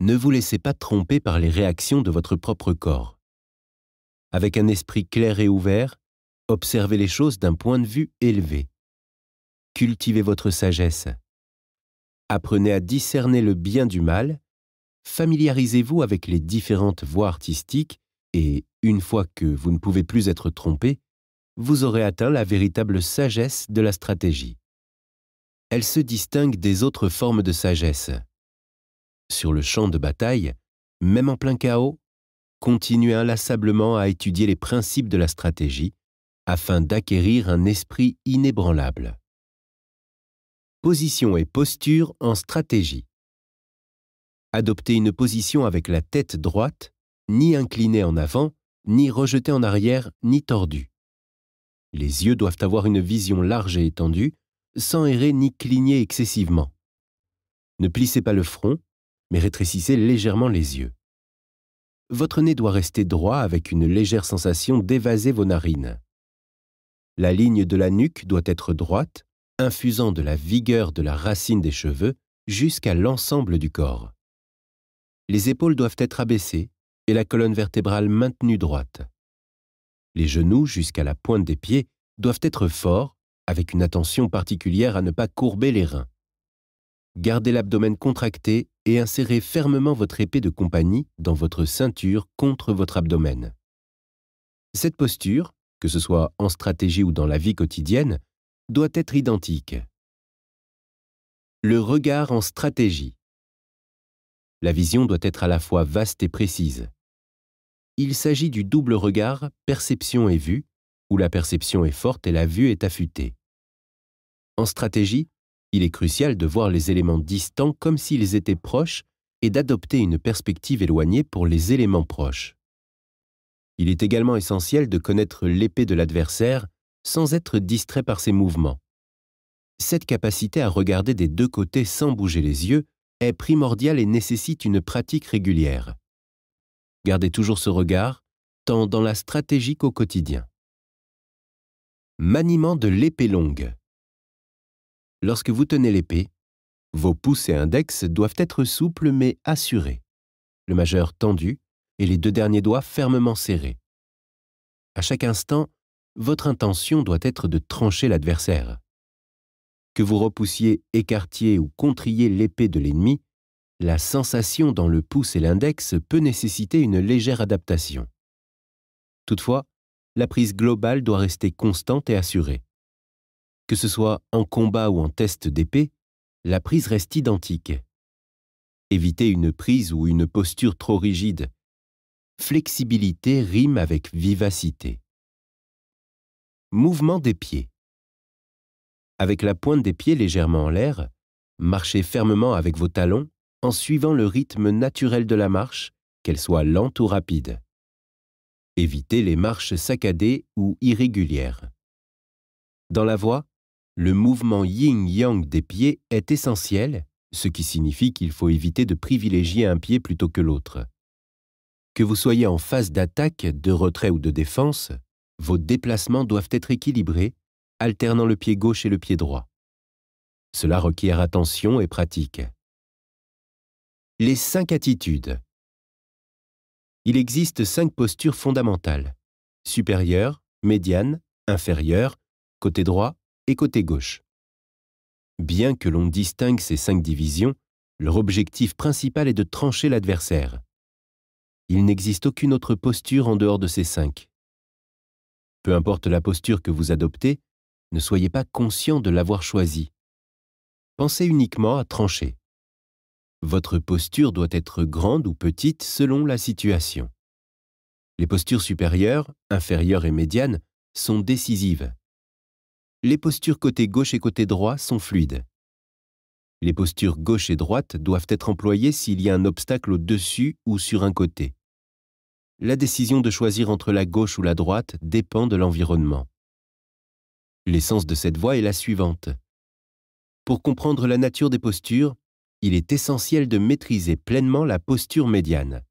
Ne vous laissez pas tromper par les réactions de votre propre corps. Avec un esprit clair et ouvert, observez les choses d'un point de vue élevé. Cultivez votre sagesse. Apprenez à discerner le bien du mal. Familiarisez-vous avec les différentes voies artistiques et, une fois que vous ne pouvez plus être trompé, vous aurez atteint la véritable sagesse de la stratégie. Elle se distingue des autres formes de sagesse. Sur le champ de bataille, même en plein chaos, continuez inlassablement à étudier les principes de la stratégie afin d'acquérir un esprit inébranlable. Position et posture en stratégie. Adoptez une position avec la tête droite, ni inclinée en avant, ni rejetée en arrière, ni tordue. Les yeux doivent avoir une vision large et étendue, sans errer ni cligner excessivement. Ne plissez pas le front, mais rétrécissez légèrement les yeux. Votre nez doit rester droit avec une légère sensation d'évaser vos narines. La ligne de la nuque doit être droite, infusant de la vigueur de la racine des cheveux jusqu'à l'ensemble du corps. Les épaules doivent être abaissées et la colonne vertébrale maintenue droite. Les genoux jusqu'à la pointe des pieds doivent être forts, avec une attention particulière à ne pas courber les reins. Gardez l'abdomen contracté et insérez fermement votre épée de compagnie dans votre ceinture contre votre abdomen. Cette posture, que ce soit en stratégie ou dans la vie quotidienne, doit être identique. Le regard en stratégie. La vision doit être à la fois vaste et précise. Il s'agit du double regard perception et vue, où la perception est forte et la vue est affûtée. En stratégie, il est crucial de voir les éléments distants comme s'ils étaient proches et d'adopter une perspective éloignée pour les éléments proches. Il est également essentiel de connaître l'épée de l'adversaire sans être distrait par ses mouvements. Cette capacité à regarder des deux côtés sans bouger les yeux est primordiale et nécessite une pratique régulière. Gardez toujours ce regard, tant dans la stratégie qu'au quotidien. Maniement de l'épée longue. Lorsque vous tenez l'épée, vos pouces et index doivent être souples mais assurés, le majeur tendu et les deux derniers doigts fermement serrés. À chaque instant, votre intention doit être de trancher l'adversaire. Que vous repoussiez, écartiez ou contriez l'épée de l'ennemi, la sensation dans le pouce et l'index peut nécessiter une légère adaptation. Toutefois, la prise globale doit rester constante et assurée. Que ce soit en combat ou en test d'épée, la prise reste identique. Évitez une prise ou une posture trop rigide. Flexibilité rime avec vivacité. Mouvement des pieds. Avec la pointe des pieds légèrement en l'air, marchez fermement avec vos talons en suivant le rythme naturel de la marche, qu'elle soit lente ou rapide. Évitez les marches saccadées ou irrégulières. Dans la voie, le mouvement yin-yang des pieds est essentiel, ce qui signifie qu'il faut éviter de privilégier un pied plutôt que l'autre. Que vous soyez en phase d'attaque, de retrait ou de défense, vos déplacements doivent être équilibrés, alternant le pied gauche et le pied droit. Cela requiert attention et pratique. Les cinq attitudes. Il existe cinq postures fondamentales supérieure, médiane, inférieure, côté droit et côté gauche. Bien que l'on distingue ces cinq divisions, leur objectif principal est de trancher l'adversaire. Il n'existe aucune autre posture en dehors de ces cinq. Peu importe la posture que vous adoptez, ne soyez pas conscient de l'avoir choisie. Pensez uniquement à trancher. Votre posture doit être grande ou petite selon la situation. Les postures supérieures, inférieures et médianes sont décisives. Les postures côté gauche et côté droit sont fluides. Les postures gauche et droite doivent être employées s'il y a un obstacle au-dessus ou sur un côté la décision de choisir entre la gauche ou la droite dépend de l'environnement. L'essence de cette voie est la suivante. Pour comprendre la nature des postures, il est essentiel de maîtriser pleinement la posture médiane.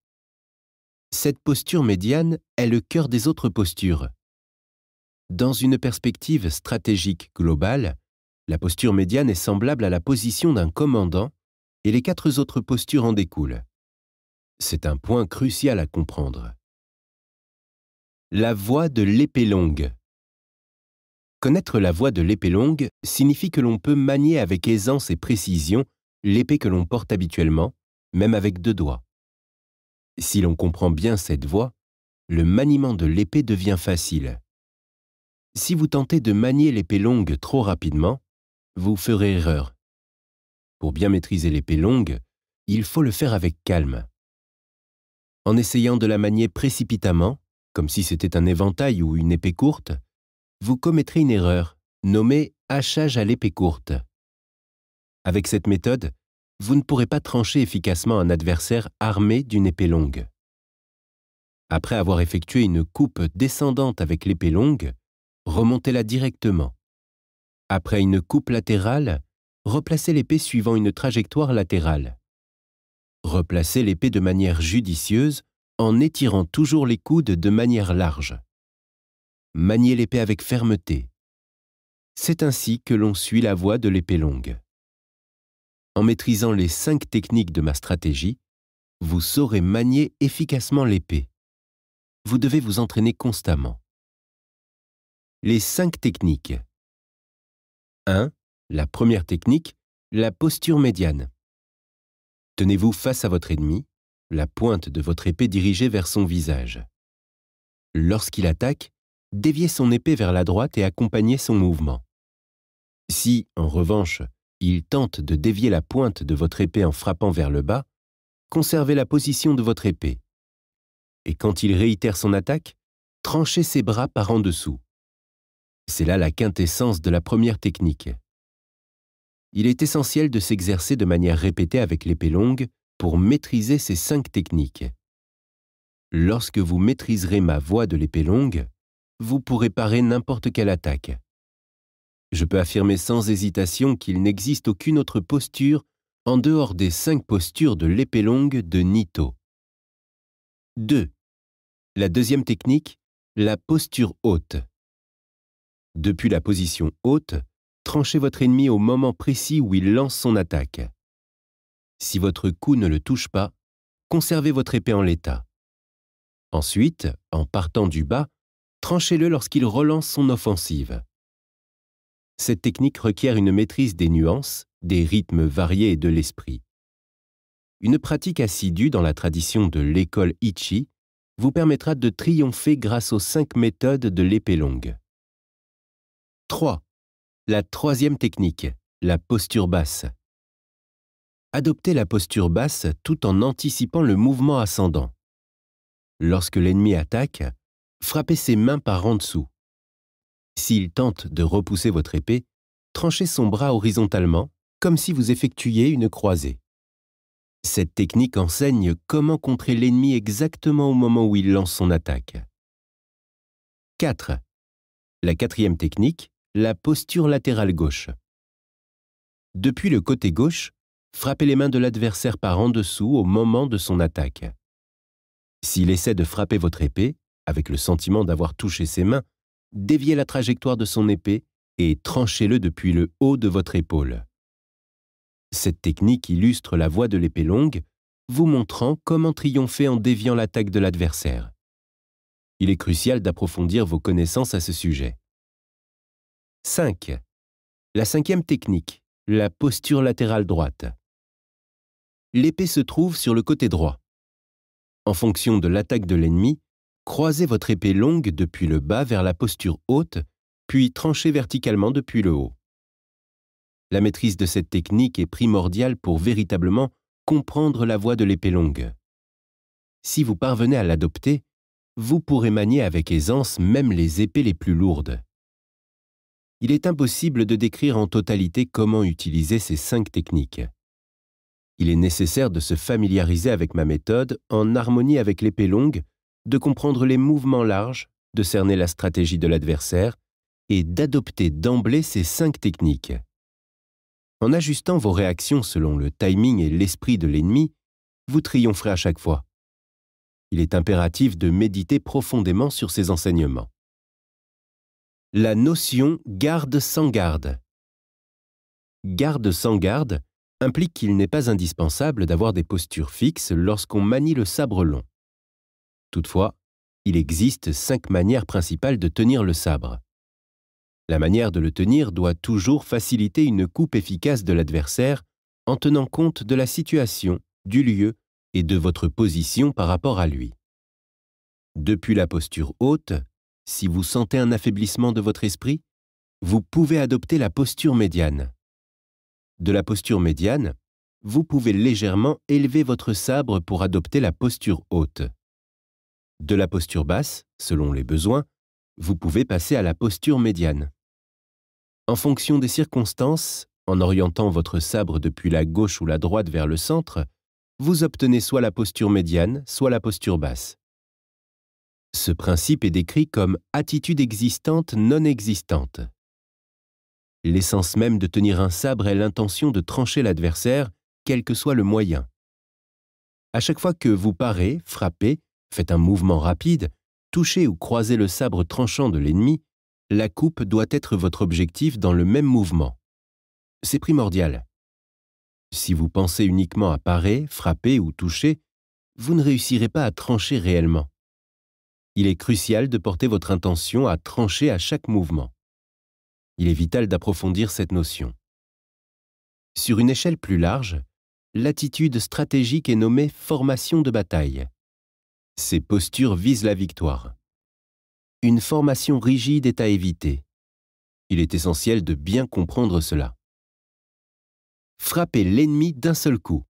Cette posture médiane est le cœur des autres postures. Dans une perspective stratégique globale, la posture médiane est semblable à la position d'un commandant et les quatre autres postures en découlent. C'est un point crucial à comprendre. La voie de l'épée longue. Connaître la voie de l'épée longue signifie que l'on peut manier avec aisance et précision l'épée que l'on porte habituellement, même avec deux doigts. Si l'on comprend bien cette voie, le maniement de l'épée devient facile. Si vous tentez de manier l'épée longue trop rapidement, vous ferez erreur. Pour bien maîtriser l'épée longue, il faut le faire avec calme. En essayant de la manier précipitamment, comme si c'était un éventail ou une épée courte, vous commettrez une erreur, nommée hachage à l'épée courte. Avec cette méthode, vous ne pourrez pas trancher efficacement un adversaire armé d'une épée longue. Après avoir effectué une coupe descendante avec l'épée longue, remontez-la directement. Après une coupe latérale, replacez l'épée suivant une trajectoire latérale. Replacez l'épée de manière judicieuse en étirant toujours les coudes de manière large. manier l'épée avec fermeté. C'est ainsi que l'on suit la voie de l'épée longue. En maîtrisant les cinq techniques de ma stratégie, vous saurez manier efficacement l'épée. Vous devez vous entraîner constamment. Les cinq techniques. 1. La première technique, la posture médiane. Tenez-vous face à votre ennemi, la pointe de votre épée dirigée vers son visage. Lorsqu'il attaque, déviez son épée vers la droite et accompagnez son mouvement. Si, en revanche, il tente de dévier la pointe de votre épée en frappant vers le bas, conservez la position de votre épée. Et quand il réitère son attaque, tranchez ses bras par en dessous. C'est là la quintessence de la première technique. Il est essentiel de s'exercer de manière répétée avec l'épée longue pour maîtriser ces cinq techniques. Lorsque vous maîtriserez ma voix de l'épée longue, vous pourrez parer n'importe quelle attaque. Je peux affirmer sans hésitation qu'il n'existe aucune autre posture en dehors des cinq postures de l'épée longue de Nito. 2. La deuxième technique, la posture haute. Depuis la position haute, tranchez votre ennemi au moment précis où il lance son attaque. Si votre cou ne le touche pas, conservez votre épée en l'état. Ensuite, en partant du bas, tranchez-le lorsqu'il relance son offensive. Cette technique requiert une maîtrise des nuances, des rythmes variés et de l'esprit. Une pratique assidue dans la tradition de l'école Ichi vous permettra de triompher grâce aux cinq méthodes de l'épée longue. 3. La troisième technique, la posture basse adoptez la posture basse tout en anticipant le mouvement ascendant. Lorsque l'ennemi attaque, frappez ses mains par en dessous. S'il tente de repousser votre épée, tranchez son bras horizontalement, comme si vous effectuiez une croisée. Cette technique enseigne comment contrer l'ennemi exactement au moment où il lance son attaque. 4. La quatrième technique, la posture latérale gauche. Depuis le côté gauche, Frappez les mains de l'adversaire par en dessous au moment de son attaque. S'il essaie de frapper votre épée, avec le sentiment d'avoir touché ses mains, déviez la trajectoire de son épée et tranchez-le depuis le haut de votre épaule. Cette technique illustre la voie de l'épée longue, vous montrant comment triompher en déviant l'attaque de l'adversaire. Il est crucial d'approfondir vos connaissances à ce sujet. 5. La cinquième technique, la posture latérale droite l'épée se trouve sur le côté droit. En fonction de l'attaque de l'ennemi, croisez votre épée longue depuis le bas vers la posture haute, puis tranchez verticalement depuis le haut. La maîtrise de cette technique est primordiale pour véritablement comprendre la voie de l'épée longue. Si vous parvenez à l'adopter, vous pourrez manier avec aisance même les épées les plus lourdes. Il est impossible de décrire en totalité comment utiliser ces cinq techniques. Il est nécessaire de se familiariser avec ma méthode en harmonie avec l'épée longue, de comprendre les mouvements larges, de cerner la stratégie de l'adversaire et d'adopter d'emblée ces cinq techniques. En ajustant vos réactions selon le timing et l'esprit de l'ennemi, vous triompherez à chaque fois. Il est impératif de méditer profondément sur ces enseignements. La notion garde sans garde. Garde sans garde implique qu'il n'est pas indispensable d'avoir des postures fixes lorsqu'on manie le sabre long. Toutefois, il existe cinq manières principales de tenir le sabre. La manière de le tenir doit toujours faciliter une coupe efficace de l'adversaire en tenant compte de la situation, du lieu et de votre position par rapport à lui. Depuis la posture haute, si vous sentez un affaiblissement de votre esprit, vous pouvez adopter la posture médiane de la posture médiane, vous pouvez légèrement élever votre sabre pour adopter la posture haute. De la posture basse, selon les besoins, vous pouvez passer à la posture médiane. En fonction des circonstances, en orientant votre sabre depuis la gauche ou la droite vers le centre, vous obtenez soit la posture médiane, soit la posture basse. Ce principe est décrit comme attitude existante non existante. L'essence même de tenir un sabre est l'intention de trancher l'adversaire, quel que soit le moyen. À chaque fois que vous parez, frappez, faites un mouvement rapide, touchez ou croisez le sabre tranchant de l'ennemi, la coupe doit être votre objectif dans le même mouvement. C'est primordial. Si vous pensez uniquement à parer, frapper ou toucher, vous ne réussirez pas à trancher réellement. Il est crucial de porter votre intention à trancher à chaque mouvement il est vital d'approfondir cette notion. Sur une échelle plus large, l'attitude stratégique est nommée formation de bataille. Ces postures visent la victoire. Une formation rigide est à éviter. Il est essentiel de bien comprendre cela. Frapper l'ennemi d'un seul coup.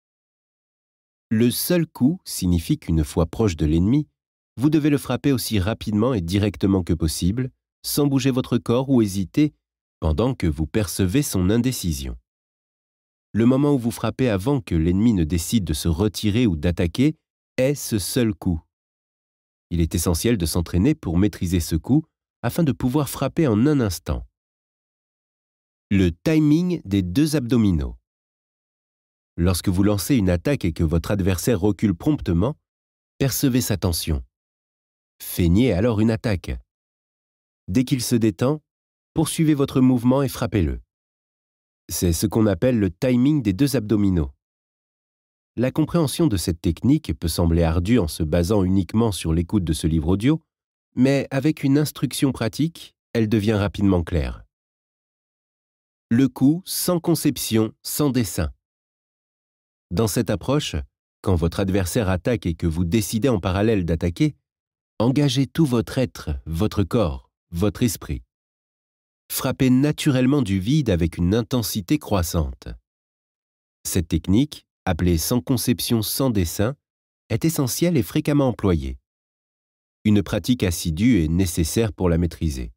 Le seul coup signifie qu'une fois proche de l'ennemi, vous devez le frapper aussi rapidement et directement que possible, sans bouger votre corps ou hésiter pendant que vous percevez son indécision. Le moment où vous frappez avant que l'ennemi ne décide de se retirer ou d'attaquer est ce seul coup. Il est essentiel de s'entraîner pour maîtriser ce coup afin de pouvoir frapper en un instant. Le timing des deux abdominaux. Lorsque vous lancez une attaque et que votre adversaire recule promptement, percevez sa tension. Feignez alors une attaque. Dès qu'il se détend, poursuivez votre mouvement et frappez-le. C'est ce qu'on appelle le timing des deux abdominaux. La compréhension de cette technique peut sembler ardue en se basant uniquement sur l'écoute de ce livre audio, mais avec une instruction pratique, elle devient rapidement claire. Le coup sans conception, sans dessin. Dans cette approche, quand votre adversaire attaque et que vous décidez en parallèle d'attaquer, engagez tout votre être, votre corps, votre esprit. Frappez naturellement du vide avec une intensité croissante. Cette technique, appelée sans conception, sans dessin, est essentielle et fréquemment employée. Une pratique assidue est nécessaire pour la maîtriser.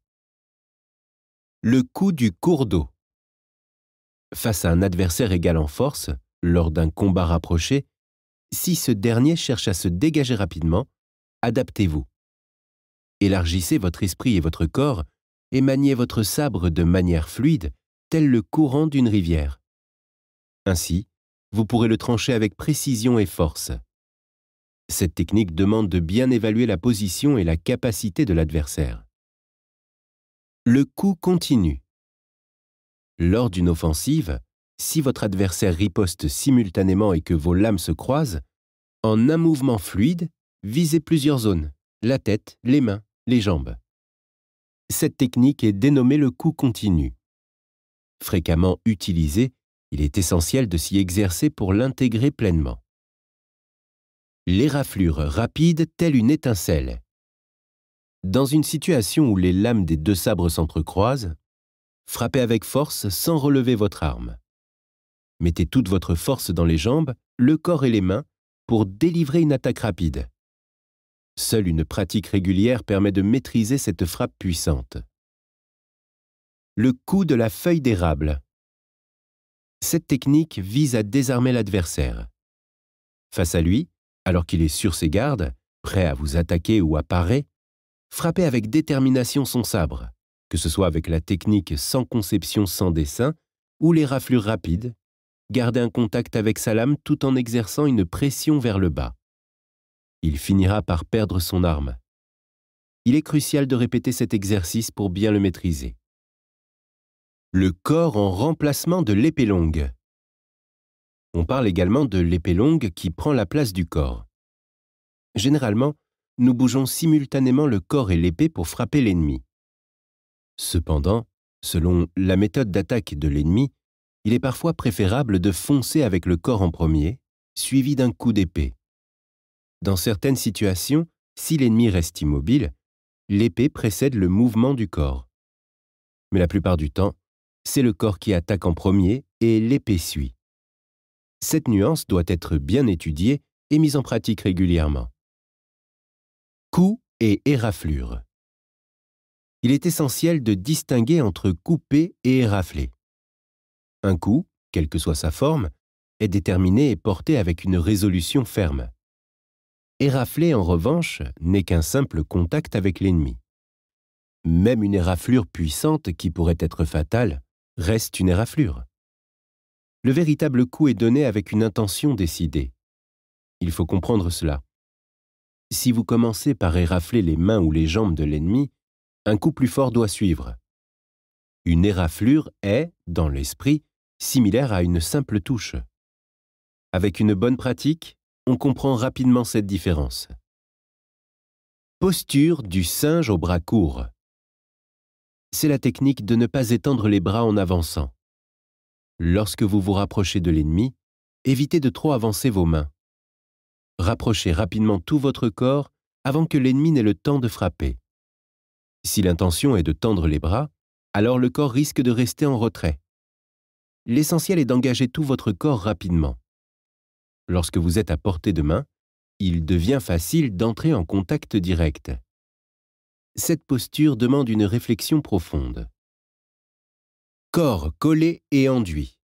Le coup du cours d'eau. Face à un adversaire égal en force, lors d'un combat rapproché, si ce dernier cherche à se dégager rapidement, adaptez-vous. Élargissez votre esprit et votre corps et maniez votre sabre de manière fluide, tel le courant d'une rivière. Ainsi, vous pourrez le trancher avec précision et force. Cette technique demande de bien évaluer la position et la capacité de l'adversaire. Le coup continue. Lors d'une offensive, si votre adversaire riposte simultanément et que vos lames se croisent, en un mouvement fluide, visez plusieurs zones, la tête, les mains, les jambes. Cette technique est dénommée le coup continu. Fréquemment utilisé, il est essentiel de s'y exercer pour l'intégrer pleinement. L'éraflure rapide telle une étincelle. Dans une situation où les lames des deux sabres s'entrecroisent, frappez avec force sans relever votre arme. Mettez toute votre force dans les jambes, le corps et les mains pour délivrer une attaque rapide. Seule une pratique régulière permet de maîtriser cette frappe puissante. Le coup de la feuille d'érable. Cette technique vise à désarmer l'adversaire. Face à lui, alors qu'il est sur ses gardes, prêt à vous attaquer ou à parer, frappez avec détermination son sabre, que ce soit avec la technique sans conception, sans dessin, ou les raflures rapides, gardez un contact avec sa lame tout en exerçant une pression vers le bas il finira par perdre son arme. Il est crucial de répéter cet exercice pour bien le maîtriser. Le corps en remplacement de l'épée longue. On parle également de l'épée longue qui prend la place du corps. Généralement, nous bougeons simultanément le corps et l'épée pour frapper l'ennemi. Cependant, selon la méthode d'attaque de l'ennemi, il est parfois préférable de foncer avec le corps en premier, suivi d'un coup d'épée. Dans certaines situations, si l'ennemi reste immobile, l'épée précède le mouvement du corps. Mais la plupart du temps, c'est le corps qui attaque en premier et l'épée suit. Cette nuance doit être bien étudiée et mise en pratique régulièrement. Coup et éraflure. Il est essentiel de distinguer entre couper et érafler. Un coup, quelle que soit sa forme, est déterminé et porté avec une résolution ferme. Érafler, en revanche, n'est qu'un simple contact avec l'ennemi. Même une éraflure puissante qui pourrait être fatale reste une éraflure. Le véritable coup est donné avec une intention décidée. Il faut comprendre cela. Si vous commencez par érafler les mains ou les jambes de l'ennemi, un coup plus fort doit suivre. Une éraflure est, dans l'esprit, similaire à une simple touche. Avec une bonne pratique, on comprend rapidement cette différence. Posture du singe au bras court. C'est la technique de ne pas étendre les bras en avançant. Lorsque vous vous rapprochez de l'ennemi, évitez de trop avancer vos mains. Rapprochez rapidement tout votre corps avant que l'ennemi n'ait le temps de frapper. Si l'intention est de tendre les bras, alors le corps risque de rester en retrait. L'essentiel est d'engager tout votre corps rapidement lorsque vous êtes à portée de main, il devient facile d'entrer en contact direct. Cette posture demande une réflexion profonde. Corps collé et enduit.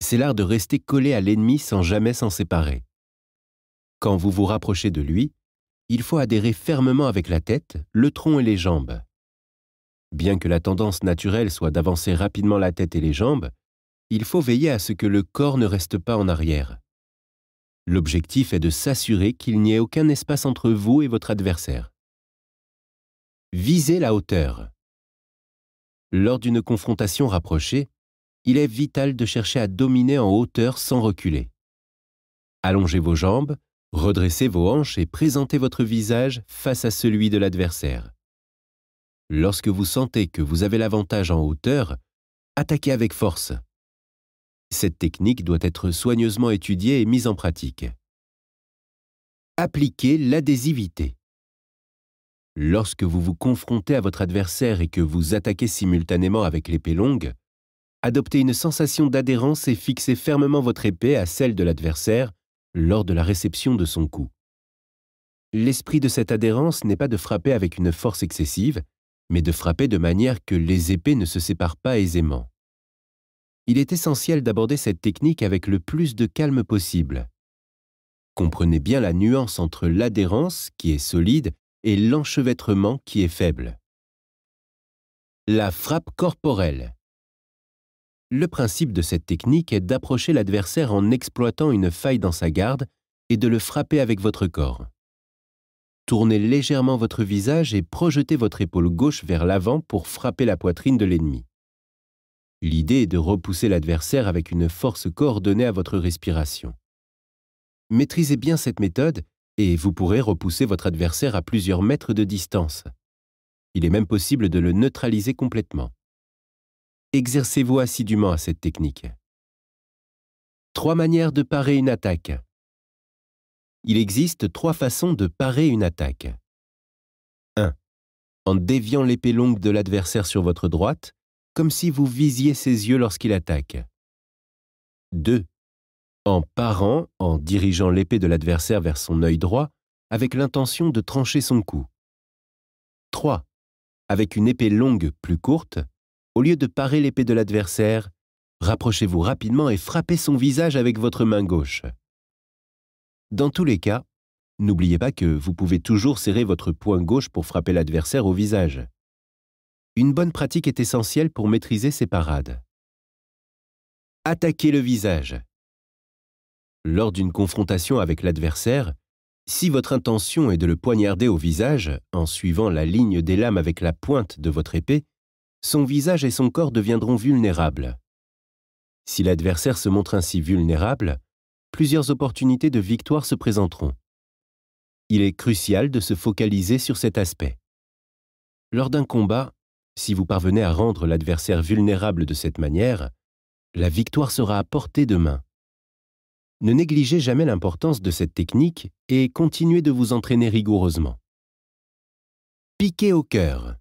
C'est l'art de rester collé à l'ennemi sans jamais s'en séparer. Quand vous vous rapprochez de lui, il faut adhérer fermement avec la tête, le tronc et les jambes. Bien que la tendance naturelle soit d'avancer rapidement la tête et les jambes, il faut veiller à ce que le corps ne reste pas en arrière. L'objectif est de s'assurer qu'il n'y ait aucun espace entre vous et votre adversaire. Visez la hauteur. Lors d'une confrontation rapprochée, il est vital de chercher à dominer en hauteur sans reculer. Allongez vos jambes, redressez vos hanches et présentez votre visage face à celui de l'adversaire. Lorsque vous sentez que vous avez l'avantage en hauteur, attaquez avec force. Cette technique doit être soigneusement étudiée et mise en pratique. Appliquer l'adhésivité. Lorsque vous vous confrontez à votre adversaire et que vous attaquez simultanément avec l'épée longue, adoptez une sensation d'adhérence et fixez fermement votre épée à celle de l'adversaire lors de la réception de son coup. L'esprit de cette adhérence n'est pas de frapper avec une force excessive, mais de frapper de manière que les épées ne se séparent pas aisément il est essentiel d'aborder cette technique avec le plus de calme possible. Comprenez bien la nuance entre l'adhérence, qui est solide, et l'enchevêtrement, qui est faible. La frappe corporelle. Le principe de cette technique est d'approcher l'adversaire en exploitant une faille dans sa garde et de le frapper avec votre corps. Tournez légèrement votre visage et projetez votre épaule gauche vers l'avant pour frapper la poitrine de l'ennemi. L'idée est de repousser l'adversaire avec une force coordonnée à votre respiration. Maîtrisez bien cette méthode et vous pourrez repousser votre adversaire à plusieurs mètres de distance. Il est même possible de le neutraliser complètement. Exercez-vous assidûment à cette technique. Trois manières de parer une attaque. Il existe trois façons de parer une attaque. 1. En déviant l'épée longue de l'adversaire sur votre droite, comme si vous visiez ses yeux lorsqu'il attaque. 2. En parant, en dirigeant l'épée de l'adversaire vers son œil droit, avec l'intention de trancher son cou. 3. Avec une épée longue plus courte, au lieu de parer l'épée de l'adversaire, rapprochez-vous rapidement et frappez son visage avec votre main gauche. Dans tous les cas, n'oubliez pas que vous pouvez toujours serrer votre poing gauche pour frapper l'adversaire au visage une bonne pratique est essentielle pour maîtriser ces parades. Attaquer le visage. Lors d'une confrontation avec l'adversaire, si votre intention est de le poignarder au visage en suivant la ligne des lames avec la pointe de votre épée, son visage et son corps deviendront vulnérables. Si l'adversaire se montre ainsi vulnérable, plusieurs opportunités de victoire se présenteront. Il est crucial de se focaliser sur cet aspect. Lors d'un combat, si vous parvenez à rendre l'adversaire vulnérable de cette manière, la victoire sera à portée de main. Ne négligez jamais l'importance de cette technique et continuez de vous entraîner rigoureusement. Piquer au cœur.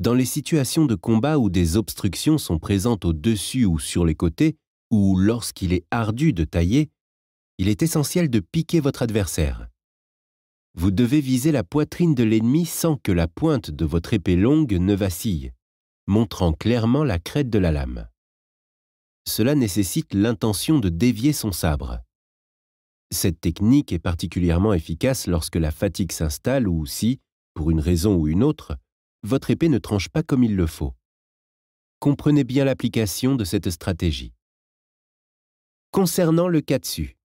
Dans les situations de combat où des obstructions sont présentes au-dessus ou sur les côtés, ou lorsqu'il est ardu de tailler, il est essentiel de piquer votre adversaire. Vous devez viser la poitrine de l'ennemi sans que la pointe de votre épée longue ne vacille, montrant clairement la crête de la lame. Cela nécessite l'intention de dévier son sabre. Cette technique est particulièrement efficace lorsque la fatigue s'installe ou si, pour une raison ou une autre, votre épée ne tranche pas comme il le faut. Comprenez bien l'application de cette stratégie. Concernant le katsu,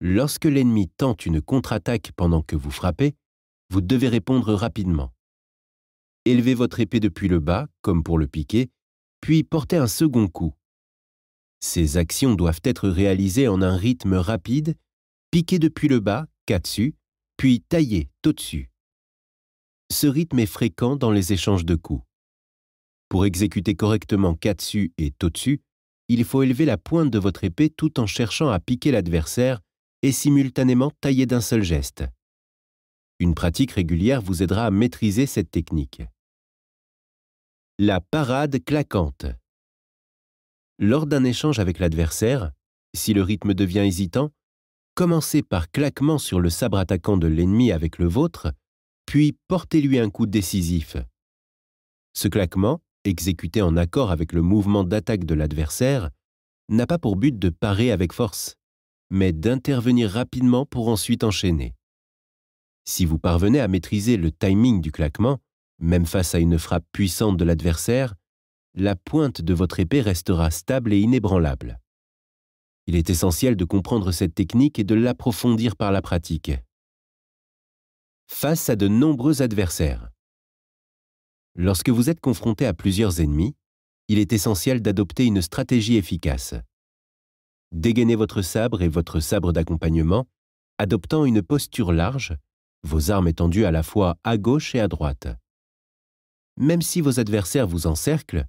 Lorsque l'ennemi tente une contre-attaque pendant que vous frappez, vous devez répondre rapidement. Élevez votre épée depuis le bas, comme pour le piquer, puis portez un second coup. Ces actions doivent être réalisées en un rythme rapide, piquer depuis le bas, dessus, puis tailler, tout dessus. Ce rythme est fréquent dans les échanges de coups. Pour exécuter correctement dessus et dessus, il faut élever la pointe de votre épée tout en cherchant à piquer l'adversaire et simultanément taillé d'un seul geste. Une pratique régulière vous aidera à maîtriser cette technique. La parade claquante. Lors d'un échange avec l'adversaire, si le rythme devient hésitant, commencez par claquement sur le sabre attaquant de l'ennemi avec le vôtre, puis portez-lui un coup décisif. Ce claquement, exécuté en accord avec le mouvement d'attaque de l'adversaire, n'a pas pour but de parer avec force mais d'intervenir rapidement pour ensuite enchaîner. Si vous parvenez à maîtriser le timing du claquement, même face à une frappe puissante de l'adversaire, la pointe de votre épée restera stable et inébranlable. Il est essentiel de comprendre cette technique et de l'approfondir par la pratique. Face à de nombreux adversaires. Lorsque vous êtes confronté à plusieurs ennemis, il est essentiel d'adopter une stratégie efficace. Dégainez votre sabre et votre sabre d'accompagnement, adoptant une posture large, vos armes étendues à la fois à gauche et à droite. Même si vos adversaires vous encerclent,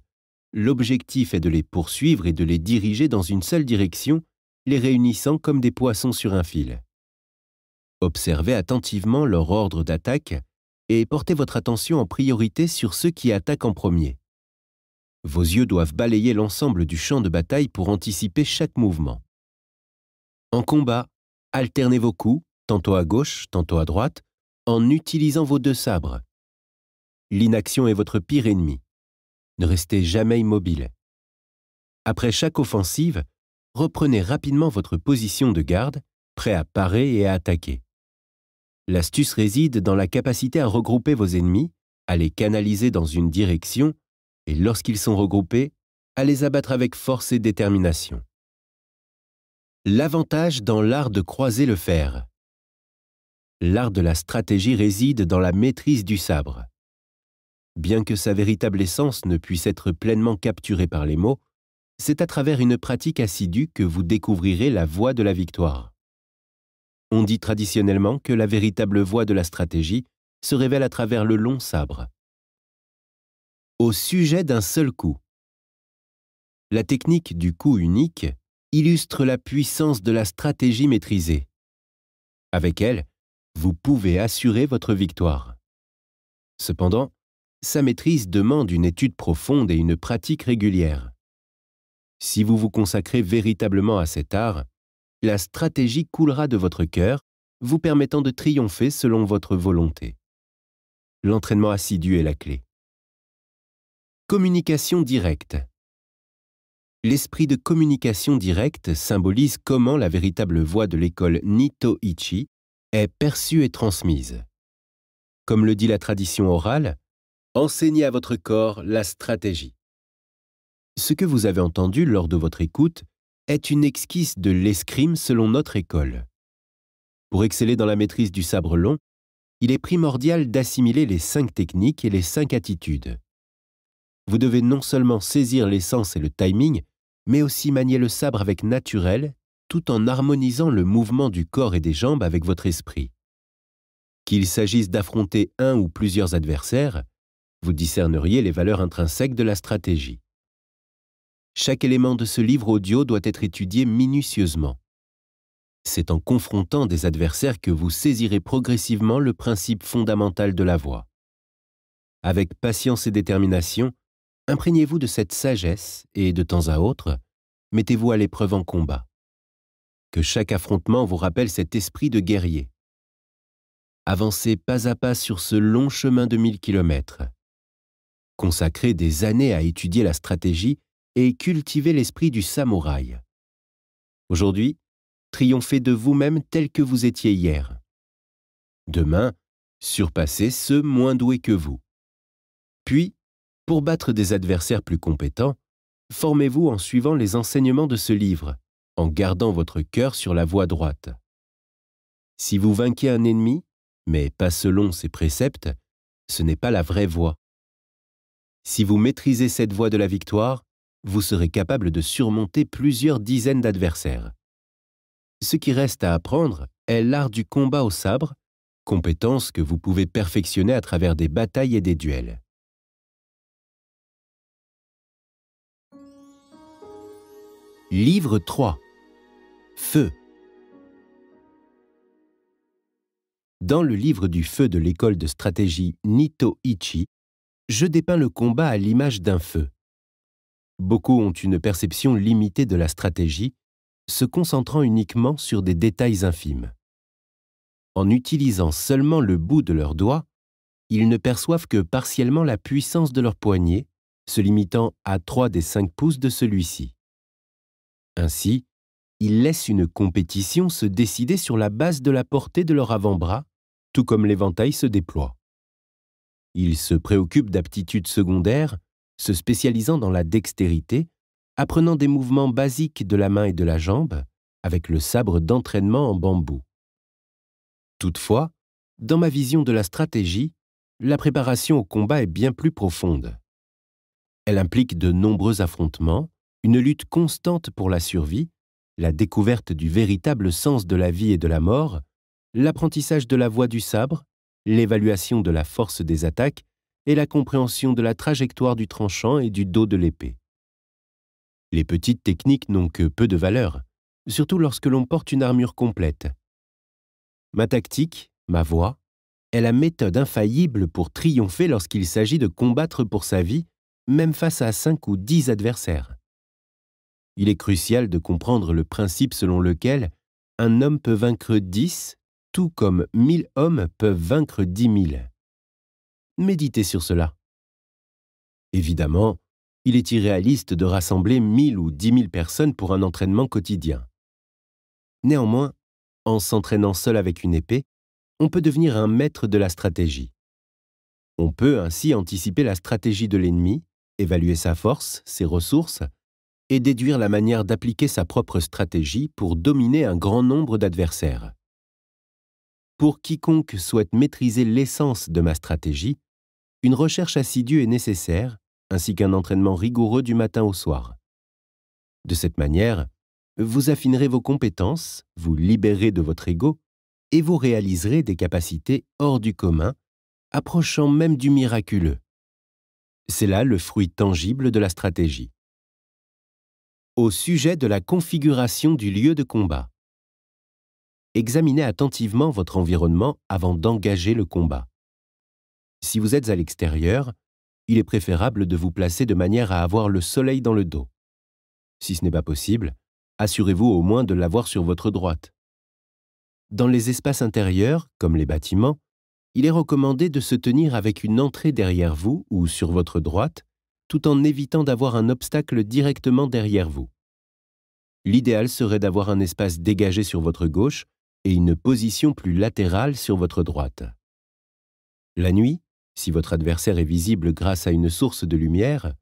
l'objectif est de les poursuivre et de les diriger dans une seule direction, les réunissant comme des poissons sur un fil. Observez attentivement leur ordre d'attaque et portez votre attention en priorité sur ceux qui attaquent en premier. Vos yeux doivent balayer l'ensemble du champ de bataille pour anticiper chaque mouvement. En combat, alternez vos coups, tantôt à gauche, tantôt à droite, en utilisant vos deux sabres. L'inaction est votre pire ennemi. Ne restez jamais immobile. Après chaque offensive, reprenez rapidement votre position de garde, prêt à parer et à attaquer. L'astuce réside dans la capacité à regrouper vos ennemis, à les canaliser dans une direction et lorsqu'ils sont regroupés, à les abattre avec force et détermination. L'avantage dans l'art de croiser le fer. L'art de la stratégie réside dans la maîtrise du sabre. Bien que sa véritable essence ne puisse être pleinement capturée par les mots, c'est à travers une pratique assidue que vous découvrirez la voie de la victoire. On dit traditionnellement que la véritable voie de la stratégie se révèle à travers le long sabre au sujet d'un seul coup. La technique du coup unique illustre la puissance de la stratégie maîtrisée. Avec elle, vous pouvez assurer votre victoire. Cependant, sa maîtrise demande une étude profonde et une pratique régulière. Si vous vous consacrez véritablement à cet art, la stratégie coulera de votre cœur, vous permettant de triompher selon votre volonté. L'entraînement assidu est la clé. Communication directe. L'esprit de communication directe symbolise comment la véritable voix de l'école Nito-ichi est perçue et transmise. Comme le dit la tradition orale, enseignez à votre corps la stratégie. Ce que vous avez entendu lors de votre écoute est une esquisse de l'escrime selon notre école. Pour exceller dans la maîtrise du sabre long, il est primordial d'assimiler les cinq techniques et les cinq attitudes vous devez non seulement saisir l'essence et le timing, mais aussi manier le sabre avec naturel, tout en harmonisant le mouvement du corps et des jambes avec votre esprit. Qu'il s'agisse d'affronter un ou plusieurs adversaires, vous discerneriez les valeurs intrinsèques de la stratégie. Chaque élément de ce livre audio doit être étudié minutieusement. C'est en confrontant des adversaires que vous saisirez progressivement le principe fondamental de la voix. Avec patience et détermination, imprégnez-vous de cette sagesse et, de temps à autre, mettez-vous à l'épreuve en combat. Que chaque affrontement vous rappelle cet esprit de guerrier. Avancez pas à pas sur ce long chemin de 1000 kilomètres. Consacrez des années à étudier la stratégie et cultivez l'esprit du samouraï. Aujourd'hui, triomphez de vous-même tel que vous étiez hier. Demain, surpassez ceux moins doués que vous. Puis, pour battre des adversaires plus compétents, formez-vous en suivant les enseignements de ce livre, en gardant votre cœur sur la voie droite. Si vous vainquez un ennemi, mais pas selon ses préceptes, ce n'est pas la vraie voie. Si vous maîtrisez cette voie de la victoire, vous serez capable de surmonter plusieurs dizaines d'adversaires. Ce qui reste à apprendre est l'art du combat au sabre, compétence que vous pouvez perfectionner à travers des batailles et des duels. Livre 3 Feu Dans le livre du feu de l'école de stratégie Nito-Ichi, je dépeins le combat à l'image d'un feu. Beaucoup ont une perception limitée de la stratégie, se concentrant uniquement sur des détails infimes. En utilisant seulement le bout de leurs doigts, ils ne perçoivent que partiellement la puissance de leur poignet, se limitant à 3 des 5 pouces de celui-ci. Ainsi, ils laissent une compétition se décider sur la base de la portée de leur avant-bras, tout comme l'éventail se déploie. Ils se préoccupent d'aptitudes secondaires, se spécialisant dans la dextérité, apprenant des mouvements basiques de la main et de la jambe, avec le sabre d'entraînement en bambou. Toutefois, dans ma vision de la stratégie, la préparation au combat est bien plus profonde. Elle implique de nombreux affrontements, une lutte constante pour la survie, la découverte du véritable sens de la vie et de la mort, l'apprentissage de la voie du sabre, l'évaluation de la force des attaques et la compréhension de la trajectoire du tranchant et du dos de l'épée. Les petites techniques n'ont que peu de valeur, surtout lorsque l'on porte une armure complète. Ma tactique, ma voix, est la méthode infaillible pour triompher lorsqu'il s'agit de combattre pour sa vie, même face à cinq ou dix adversaires il est crucial de comprendre le principe selon lequel un homme peut vaincre dix, tout comme mille hommes peuvent vaincre dix mille. Méditez sur cela. Évidemment, il est irréaliste de rassembler mille ou dix mille personnes pour un entraînement quotidien. Néanmoins, en s'entraînant seul avec une épée, on peut devenir un maître de la stratégie. On peut ainsi anticiper la stratégie de l'ennemi, évaluer sa force, ses ressources, et déduire la manière d'appliquer sa propre stratégie pour dominer un grand nombre d'adversaires. Pour quiconque souhaite maîtriser l'essence de ma stratégie, une recherche assidue est nécessaire, ainsi qu'un entraînement rigoureux du matin au soir. De cette manière, vous affinerez vos compétences, vous libérez de votre ego et vous réaliserez des capacités hors du commun, approchant même du miraculeux. C'est là le fruit tangible de la stratégie au sujet de la configuration du lieu de combat. Examinez attentivement votre environnement avant d'engager le combat. Si vous êtes à l'extérieur, il est préférable de vous placer de manière à avoir le soleil dans le dos. Si ce n'est pas possible, assurez-vous au moins de l'avoir sur votre droite. Dans les espaces intérieurs, comme les bâtiments, il est recommandé de se tenir avec une entrée derrière vous ou sur votre droite tout en évitant d'avoir un obstacle directement derrière vous. L'idéal serait d'avoir un espace dégagé sur votre gauche et une position plus latérale sur votre droite. La nuit, si votre adversaire est visible grâce à une source de lumière,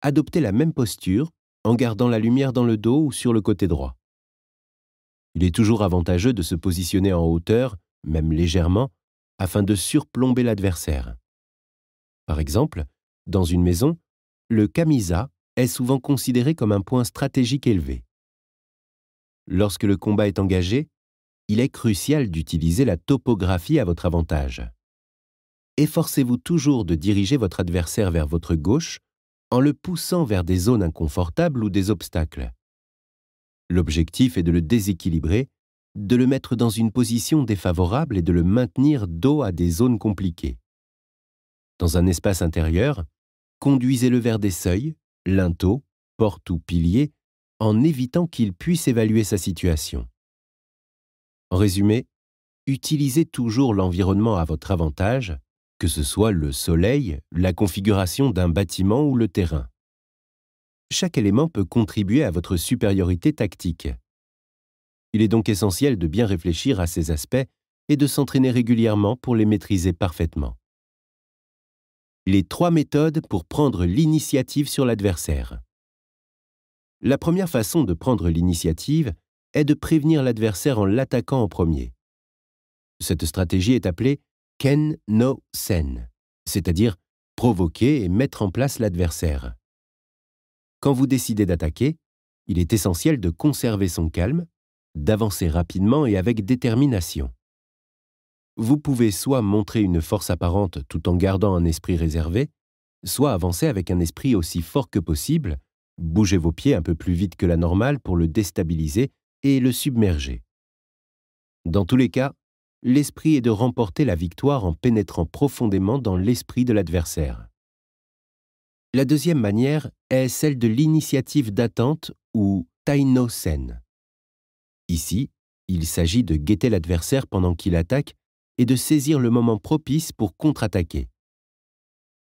adoptez la même posture en gardant la lumière dans le dos ou sur le côté droit. Il est toujours avantageux de se positionner en hauteur, même légèrement, afin de surplomber l'adversaire. Par exemple, dans une maison, le camisa est souvent considéré comme un point stratégique élevé. Lorsque le combat est engagé, il est crucial d'utiliser la topographie à votre avantage. Efforcez-vous toujours de diriger votre adversaire vers votre gauche en le poussant vers des zones inconfortables ou des obstacles. L'objectif est de le déséquilibrer, de le mettre dans une position défavorable et de le maintenir dos à des zones compliquées. Dans un espace intérieur, conduisez-le vers des seuils, linteaux, portes ou piliers, en évitant qu'il puisse évaluer sa situation. En résumé, utilisez toujours l'environnement à votre avantage, que ce soit le soleil, la configuration d'un bâtiment ou le terrain. Chaque élément peut contribuer à votre supériorité tactique. Il est donc essentiel de bien réfléchir à ces aspects et de s'entraîner régulièrement pour les maîtriser parfaitement. Les trois méthodes pour prendre l'initiative sur l'adversaire. La première façon de prendre l'initiative est de prévenir l'adversaire en l'attaquant en premier. Cette stratégie est appelée Ken no Sen, c'est-à-dire provoquer et mettre en place l'adversaire. Quand vous décidez d'attaquer, il est essentiel de conserver son calme, d'avancer rapidement et avec détermination vous pouvez soit montrer une force apparente tout en gardant un esprit réservé, soit avancer avec un esprit aussi fort que possible, bouger vos pieds un peu plus vite que la normale pour le déstabiliser et le submerger. Dans tous les cas, l'esprit est de remporter la victoire en pénétrant profondément dans l'esprit de l'adversaire. La deuxième manière est celle de l'initiative d'attente ou Taino-sen. Ici, il s'agit de guetter l'adversaire pendant qu'il attaque et de saisir le moment propice pour contre-attaquer.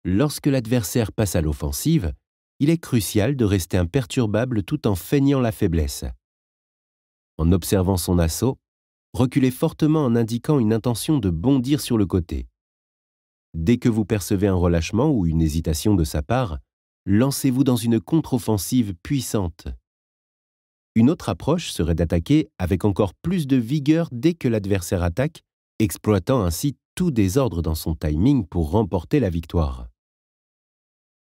Lorsque l'adversaire passe à l'offensive, il est crucial de rester imperturbable tout en feignant la faiblesse. En observant son assaut, reculez fortement en indiquant une intention de bondir sur le côté. Dès que vous percevez un relâchement ou une hésitation de sa part, lancez-vous dans une contre-offensive puissante. Une autre approche serait d'attaquer avec encore plus de vigueur dès que l'adversaire attaque exploitant ainsi tout désordre dans son timing pour remporter la victoire.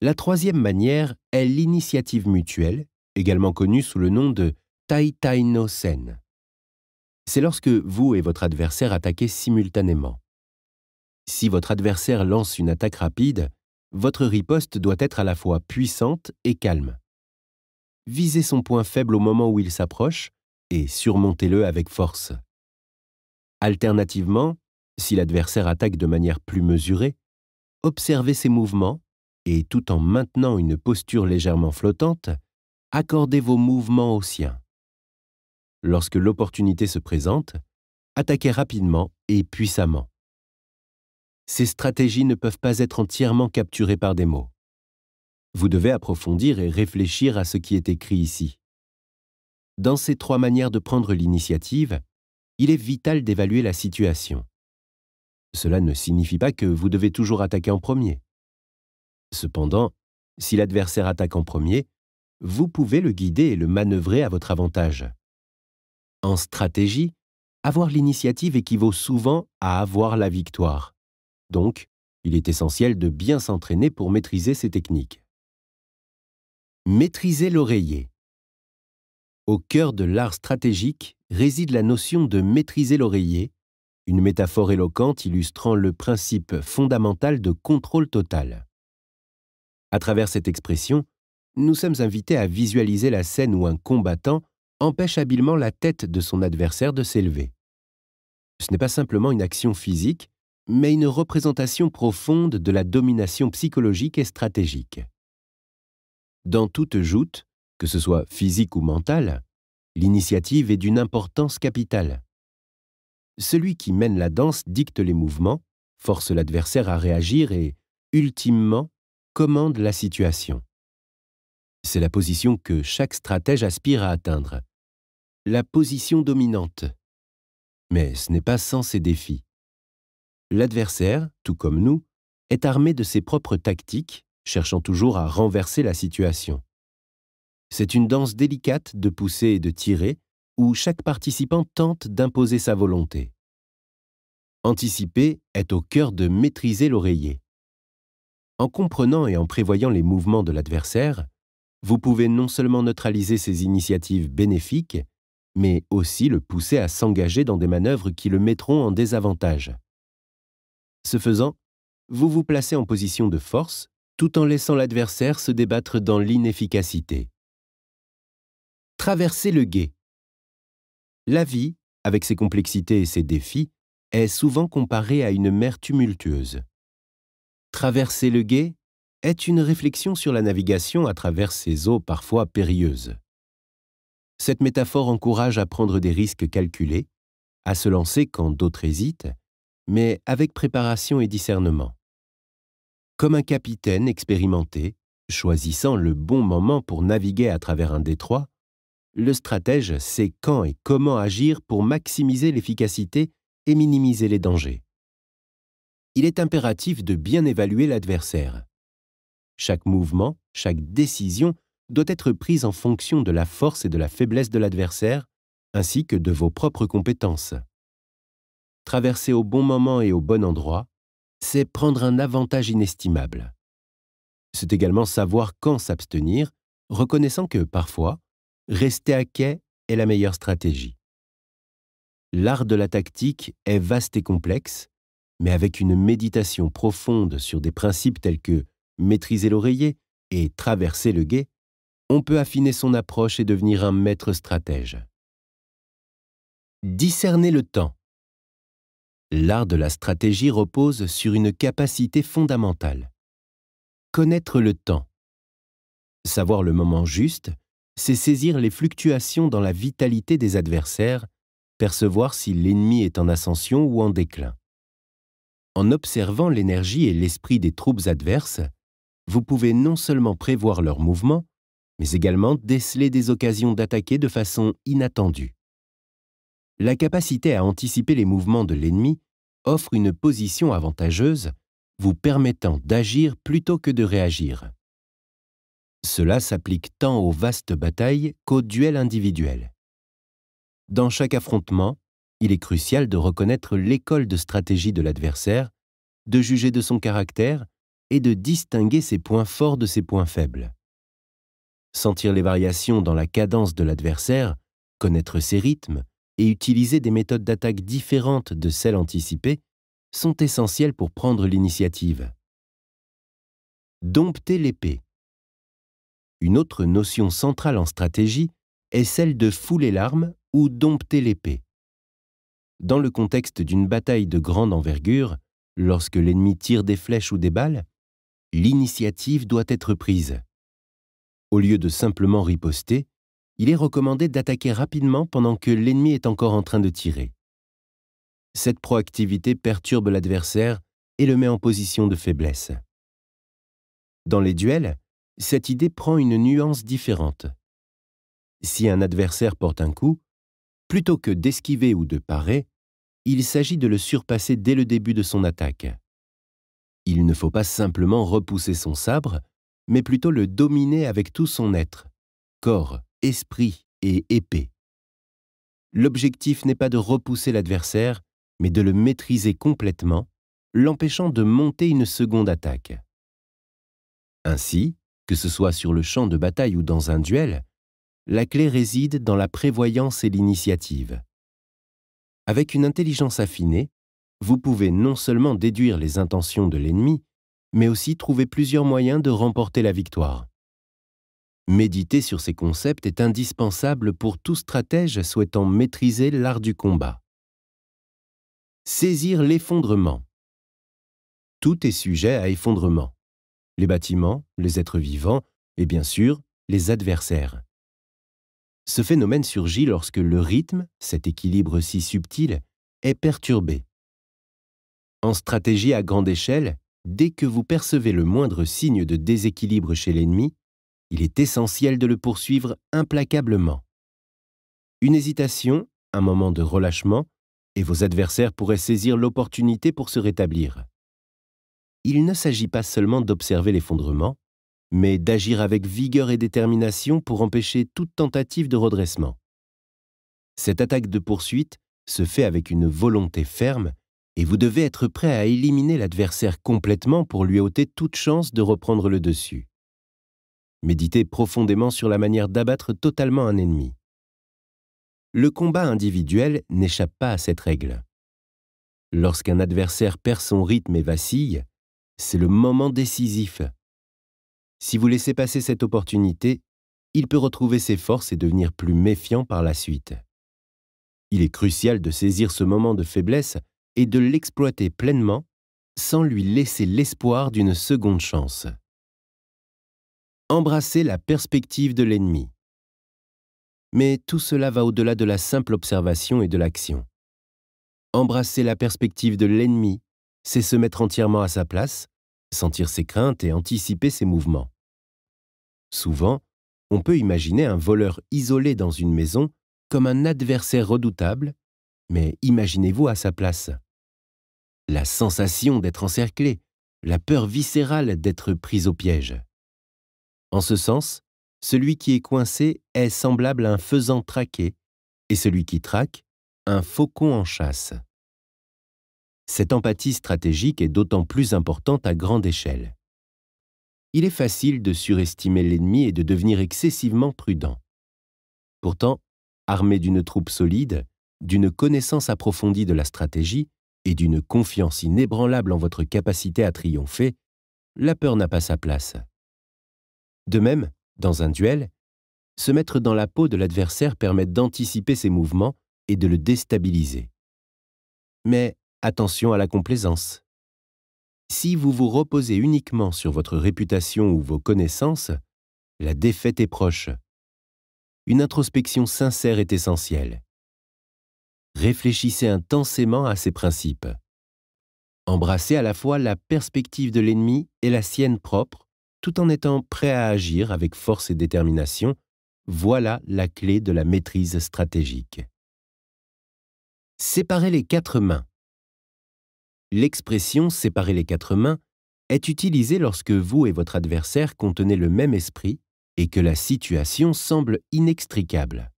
La troisième manière est l'initiative mutuelle, également connue sous le nom de no sen C'est lorsque vous et votre adversaire attaquez simultanément. Si votre adversaire lance une attaque rapide, votre riposte doit être à la fois puissante et calme. Visez son point faible au moment où il s'approche et surmontez-le avec force. Alternativement, si l'adversaire attaque de manière plus mesurée, observez ses mouvements et tout en maintenant une posture légèrement flottante, accordez vos mouvements aux siens. Lorsque l'opportunité se présente, attaquez rapidement et puissamment. Ces stratégies ne peuvent pas être entièrement capturées par des mots. Vous devez approfondir et réfléchir à ce qui est écrit ici. Dans ces trois manières de prendre l'initiative, il est vital d'évaluer la situation. Cela ne signifie pas que vous devez toujours attaquer en premier. Cependant, si l'adversaire attaque en premier, vous pouvez le guider et le manœuvrer à votre avantage. En stratégie, avoir l'initiative équivaut souvent à avoir la victoire. Donc, il est essentiel de bien s'entraîner pour maîtriser ces techniques. Maîtriser l'oreiller. Au cœur de l'art stratégique, réside la notion de maîtriser l'oreiller, une métaphore éloquente illustrant le principe fondamental de contrôle total. À travers cette expression, nous sommes invités à visualiser la scène où un combattant empêche habilement la tête de son adversaire de s'élever. Ce n'est pas simplement une action physique, mais une représentation profonde de la domination psychologique et stratégique. Dans toute joute, que ce soit physique ou mentale, L'initiative est d'une importance capitale. Celui qui mène la danse dicte les mouvements, force l'adversaire à réagir et, ultimement, commande la situation. C'est la position que chaque stratège aspire à atteindre. La position dominante. Mais ce n'est pas sans ses défis. L'adversaire, tout comme nous, est armé de ses propres tactiques, cherchant toujours à renverser la situation. C'est une danse délicate de pousser et de tirer, où chaque participant tente d'imposer sa volonté. Anticiper est au cœur de maîtriser l'oreiller. En comprenant et en prévoyant les mouvements de l'adversaire, vous pouvez non seulement neutraliser ses initiatives bénéfiques, mais aussi le pousser à s'engager dans des manœuvres qui le mettront en désavantage. Ce faisant, vous vous placez en position de force tout en laissant l'adversaire se débattre dans l'inefficacité. Traverser le gué. La vie, avec ses complexités et ses défis, est souvent comparée à une mer tumultueuse. Traverser le gué est une réflexion sur la navigation à travers ces eaux parfois périlleuses. Cette métaphore encourage à prendre des risques calculés, à se lancer quand d'autres hésitent, mais avec préparation et discernement. Comme un capitaine expérimenté, choisissant le bon moment pour naviguer à travers un détroit, le stratège sait quand et comment agir pour maximiser l'efficacité et minimiser les dangers. Il est impératif de bien évaluer l'adversaire. Chaque mouvement, chaque décision doit être prise en fonction de la force et de la faiblesse de l'adversaire, ainsi que de vos propres compétences. Traverser au bon moment et au bon endroit, c'est prendre un avantage inestimable. C'est également savoir quand s'abstenir, reconnaissant que parfois, Rester à quai est la meilleure stratégie. L'art de la tactique est vaste et complexe, mais avec une méditation profonde sur des principes tels que maîtriser l'oreiller et traverser le guet, on peut affiner son approche et devenir un maître stratège. Discerner le temps. L'art de la stratégie repose sur une capacité fondamentale. Connaître le temps. Savoir le moment juste c'est saisir les fluctuations dans la vitalité des adversaires, percevoir si l'ennemi est en ascension ou en déclin. En observant l'énergie et l'esprit des troupes adverses, vous pouvez non seulement prévoir leurs mouvements, mais également déceler des occasions d'attaquer de façon inattendue. La capacité à anticiper les mouvements de l'ennemi offre une position avantageuse, vous permettant d'agir plutôt que de réagir. Cela s'applique tant aux vastes batailles qu'aux duels individuels. Dans chaque affrontement, il est crucial de reconnaître l'école de stratégie de l'adversaire, de juger de son caractère et de distinguer ses points forts de ses points faibles. Sentir les variations dans la cadence de l'adversaire, connaître ses rythmes et utiliser des méthodes d'attaque différentes de celles anticipées sont essentielles pour prendre l'initiative. Dompter l'épée. Une autre notion centrale en stratégie est celle de fouler l'arme ou dompter l'épée. Dans le contexte d'une bataille de grande envergure, lorsque l'ennemi tire des flèches ou des balles, l'initiative doit être prise. Au lieu de simplement riposter, il est recommandé d'attaquer rapidement pendant que l'ennemi est encore en train de tirer. Cette proactivité perturbe l'adversaire et le met en position de faiblesse. Dans les duels, cette idée prend une nuance différente. Si un adversaire porte un coup, plutôt que d'esquiver ou de parer, il s'agit de le surpasser dès le début de son attaque. Il ne faut pas simplement repousser son sabre, mais plutôt le dominer avec tout son être, corps, esprit et épée. L'objectif n'est pas de repousser l'adversaire, mais de le maîtriser complètement, l'empêchant de monter une seconde attaque. Ainsi, que ce soit sur le champ de bataille ou dans un duel, la clé réside dans la prévoyance et l'initiative. Avec une intelligence affinée, vous pouvez non seulement déduire les intentions de l'ennemi, mais aussi trouver plusieurs moyens de remporter la victoire. Méditer sur ces concepts est indispensable pour tout stratège souhaitant maîtriser l'art du combat. Saisir l'effondrement. Tout est sujet à effondrement les bâtiments, les êtres vivants et bien sûr les adversaires. Ce phénomène surgit lorsque le rythme, cet équilibre si subtil, est perturbé. En stratégie à grande échelle, dès que vous percevez le moindre signe de déséquilibre chez l'ennemi, il est essentiel de le poursuivre implacablement. Une hésitation, un moment de relâchement, et vos adversaires pourraient saisir l'opportunité pour se rétablir il ne s'agit pas seulement d'observer l'effondrement, mais d'agir avec vigueur et détermination pour empêcher toute tentative de redressement. Cette attaque de poursuite se fait avec une volonté ferme et vous devez être prêt à éliminer l'adversaire complètement pour lui ôter toute chance de reprendre le dessus. Méditez profondément sur la manière d'abattre totalement un ennemi. Le combat individuel n'échappe pas à cette règle. Lorsqu'un adversaire perd son rythme et vacille, c'est le moment décisif. Si vous laissez passer cette opportunité, il peut retrouver ses forces et devenir plus méfiant par la suite. Il est crucial de saisir ce moment de faiblesse et de l'exploiter pleinement sans lui laisser l'espoir d'une seconde chance. Embrasser la perspective de l'ennemi. Mais tout cela va au-delà de la simple observation et de l'action. Embrasser la perspective de l'ennemi, c'est se mettre entièrement à sa place, sentir ses craintes et anticiper ses mouvements. Souvent, on peut imaginer un voleur isolé dans une maison comme un adversaire redoutable, mais imaginez-vous à sa place. La sensation d'être encerclé, la peur viscérale d'être pris au piège. En ce sens, celui qui est coincé est semblable à un faisan traqué, et celui qui traque, un faucon en chasse. Cette empathie stratégique est d'autant plus importante à grande échelle. Il est facile de surestimer l'ennemi et de devenir excessivement prudent. Pourtant, armé d'une troupe solide, d'une connaissance approfondie de la stratégie et d'une confiance inébranlable en votre capacité à triompher, la peur n'a pas sa place. De même, dans un duel, se mettre dans la peau de l'adversaire permet d'anticiper ses mouvements et de le déstabiliser. Mais Attention à la complaisance. Si vous vous reposez uniquement sur votre réputation ou vos connaissances, la défaite est proche. Une introspection sincère est essentielle. Réfléchissez intensément à ces principes. Embrassez à la fois la perspective de l'ennemi et la sienne propre, tout en étant prêt à agir avec force et détermination. Voilà la clé de la maîtrise stratégique. Séparez les quatre mains. L'expression séparer les quatre mains est utilisée lorsque vous et votre adversaire contenez le même esprit et que la situation semble inextricable.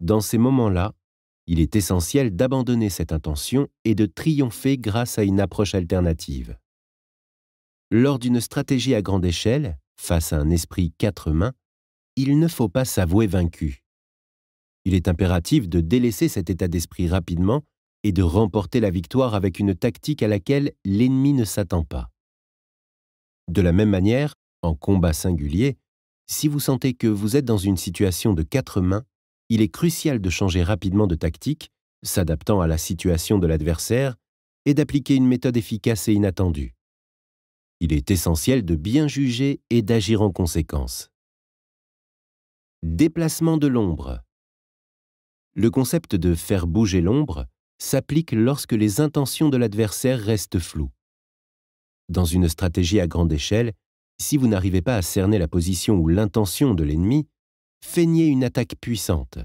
Dans ces moments-là, il est essentiel d'abandonner cette intention et de triompher grâce à une approche alternative. Lors d'une stratégie à grande échelle, face à un esprit quatre mains, il ne faut pas s'avouer vaincu. Il est impératif de délaisser cet état d'esprit rapidement et de remporter la victoire avec une tactique à laquelle l'ennemi ne s'attend pas. De la même manière, en combat singulier, si vous sentez que vous êtes dans une situation de quatre mains, il est crucial de changer rapidement de tactique, s'adaptant à la situation de l'adversaire, et d'appliquer une méthode efficace et inattendue. Il est essentiel de bien juger et d'agir en conséquence. Déplacement de l'ombre. Le concept de faire bouger l'ombre s'applique lorsque les intentions de l'adversaire restent floues. Dans une stratégie à grande échelle, si vous n'arrivez pas à cerner la position ou l'intention de l'ennemi, feignez une attaque puissante.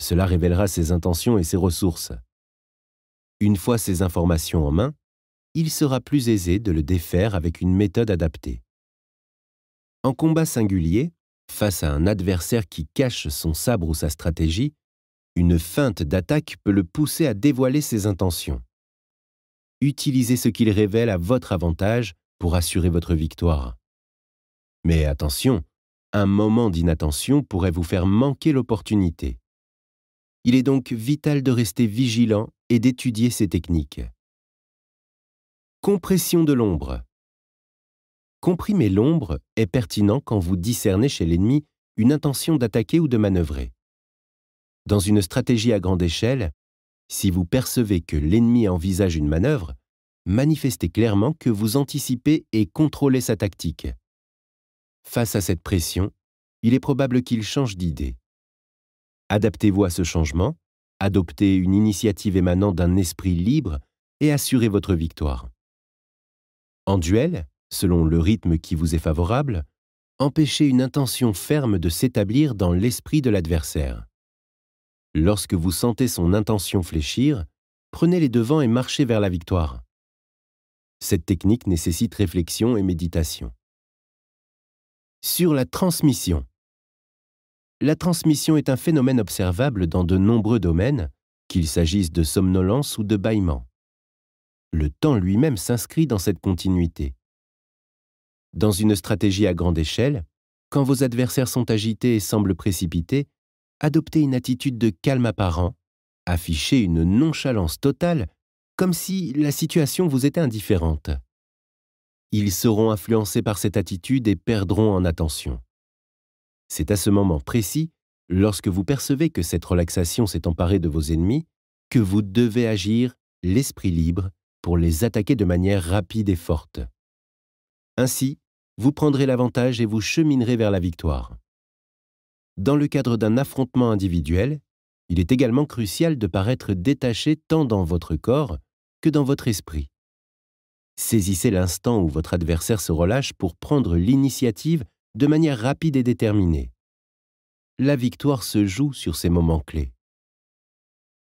Cela révélera ses intentions et ses ressources. Une fois ces informations en main, il sera plus aisé de le défaire avec une méthode adaptée. En combat singulier, face à un adversaire qui cache son sabre ou sa stratégie, une feinte d'attaque peut le pousser à dévoiler ses intentions. Utilisez ce qu'il révèle à votre avantage pour assurer votre victoire. Mais attention, un moment d'inattention pourrait vous faire manquer l'opportunité. Il est donc vital de rester vigilant et d'étudier ces techniques. Compression de l'ombre. Comprimer l'ombre est pertinent quand vous discernez chez l'ennemi une intention d'attaquer ou de manœuvrer. Dans une stratégie à grande échelle, si vous percevez que l'ennemi envisage une manœuvre, manifestez clairement que vous anticipez et contrôlez sa tactique. Face à cette pression, il est probable qu'il change d'idée. Adaptez-vous à ce changement, adoptez une initiative émanant d'un esprit libre et assurez votre victoire. En duel, selon le rythme qui vous est favorable, empêchez une intention ferme de s'établir dans l'esprit de l'adversaire. Lorsque vous sentez son intention fléchir, prenez les devants et marchez vers la victoire. Cette technique nécessite réflexion et méditation. Sur la transmission. La transmission est un phénomène observable dans de nombreux domaines, qu'il s'agisse de somnolence ou de bâillement. Le temps lui-même s'inscrit dans cette continuité. Dans une stratégie à grande échelle, quand vos adversaires sont agités et semblent précipités, Adoptez une attitude de calme apparent, afficher une nonchalance totale, comme si la situation vous était indifférente. Ils seront influencés par cette attitude et perdront en attention. C'est à ce moment précis, lorsque vous percevez que cette relaxation s'est emparée de vos ennemis, que vous devez agir l'esprit libre pour les attaquer de manière rapide et forte. Ainsi, vous prendrez l'avantage et vous cheminerez vers la victoire dans le cadre d'un affrontement individuel, il est également crucial de paraître détaché tant dans votre corps que dans votre esprit. Saisissez l'instant où votre adversaire se relâche pour prendre l'initiative de manière rapide et déterminée. La victoire se joue sur ces moments clés.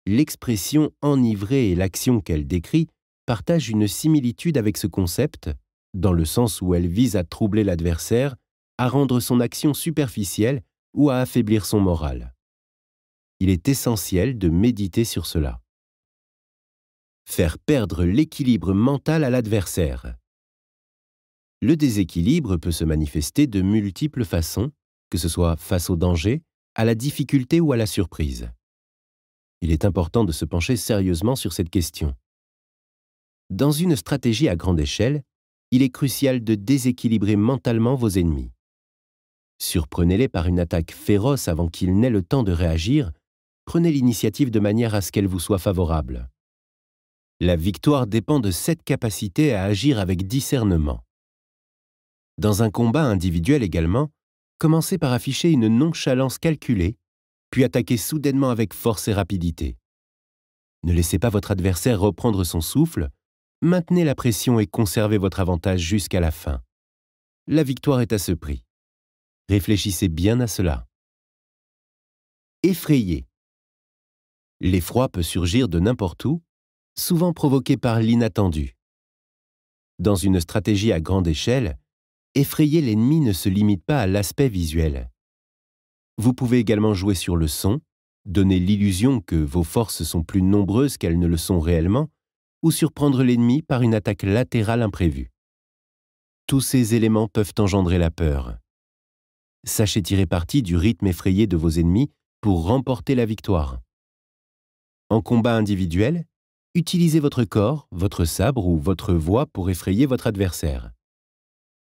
L'expression enivrée et l'action qu'elle décrit partagent une similitude avec ce concept, dans le sens où elle vise à troubler l'adversaire, à rendre son action superficielle ou à affaiblir son moral. Il est essentiel de méditer sur cela. Faire perdre l'équilibre mental à l'adversaire. Le déséquilibre peut se manifester de multiples façons, que ce soit face au danger, à la difficulté ou à la surprise. Il est important de se pencher sérieusement sur cette question. Dans une stratégie à grande échelle, il est crucial de déséquilibrer mentalement vos ennemis. Surprenez-les par une attaque féroce avant qu'ils n'aient le temps de réagir, prenez l'initiative de manière à ce qu'elle vous soit favorable. La victoire dépend de cette capacité à agir avec discernement. Dans un combat individuel également, commencez par afficher une nonchalance calculée, puis attaquez soudainement avec force et rapidité. Ne laissez pas votre adversaire reprendre son souffle, maintenez la pression et conservez votre avantage jusqu'à la fin. La victoire est à ce prix. Réfléchissez bien à cela. Effrayer L'effroi peut surgir de n'importe où, souvent provoqué par l'inattendu. Dans une stratégie à grande échelle, effrayer l'ennemi ne se limite pas à l'aspect visuel. Vous pouvez également jouer sur le son, donner l'illusion que vos forces sont plus nombreuses qu'elles ne le sont réellement, ou surprendre l'ennemi par une attaque latérale imprévue. Tous ces éléments peuvent engendrer la peur. Sachez tirer parti du rythme effrayé de vos ennemis pour remporter la victoire. En combat individuel, utilisez votre corps, votre sabre ou votre voix pour effrayer votre adversaire.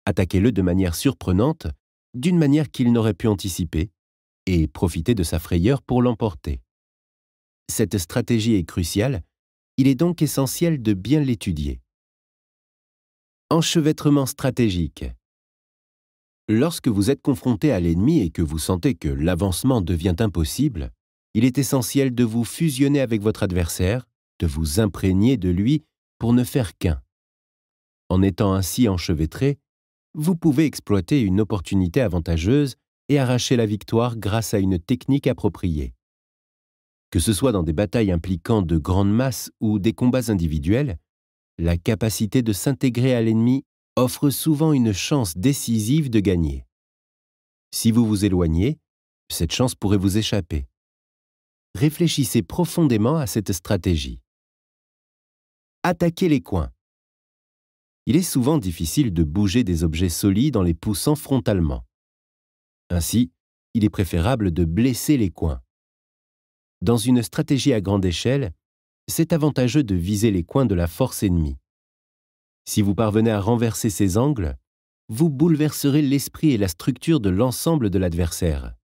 Attaquez-le de manière surprenante, d'une manière qu'il n'aurait pu anticiper, et profitez de sa frayeur pour l'emporter. Cette stratégie est cruciale, il est donc essentiel de bien l'étudier. Enchevêtrement stratégique. Lorsque vous êtes confronté à l'ennemi et que vous sentez que l'avancement devient impossible, il est essentiel de vous fusionner avec votre adversaire, de vous imprégner de lui pour ne faire qu'un. En étant ainsi enchevêtré, vous pouvez exploiter une opportunité avantageuse et arracher la victoire grâce à une technique appropriée. Que ce soit dans des batailles impliquant de grandes masses ou des combats individuels, la capacité de s'intégrer à l'ennemi offre souvent une chance décisive de gagner. Si vous vous éloignez, cette chance pourrait vous échapper. Réfléchissez profondément à cette stratégie. Attaquer les coins. Il est souvent difficile de bouger des objets solides en les poussant frontalement. Ainsi, il est préférable de blesser les coins. Dans une stratégie à grande échelle, c'est avantageux de viser les coins de la force ennemie. Si vous parvenez à renverser ces angles, vous bouleverserez l'esprit et la structure de l'ensemble de l'adversaire.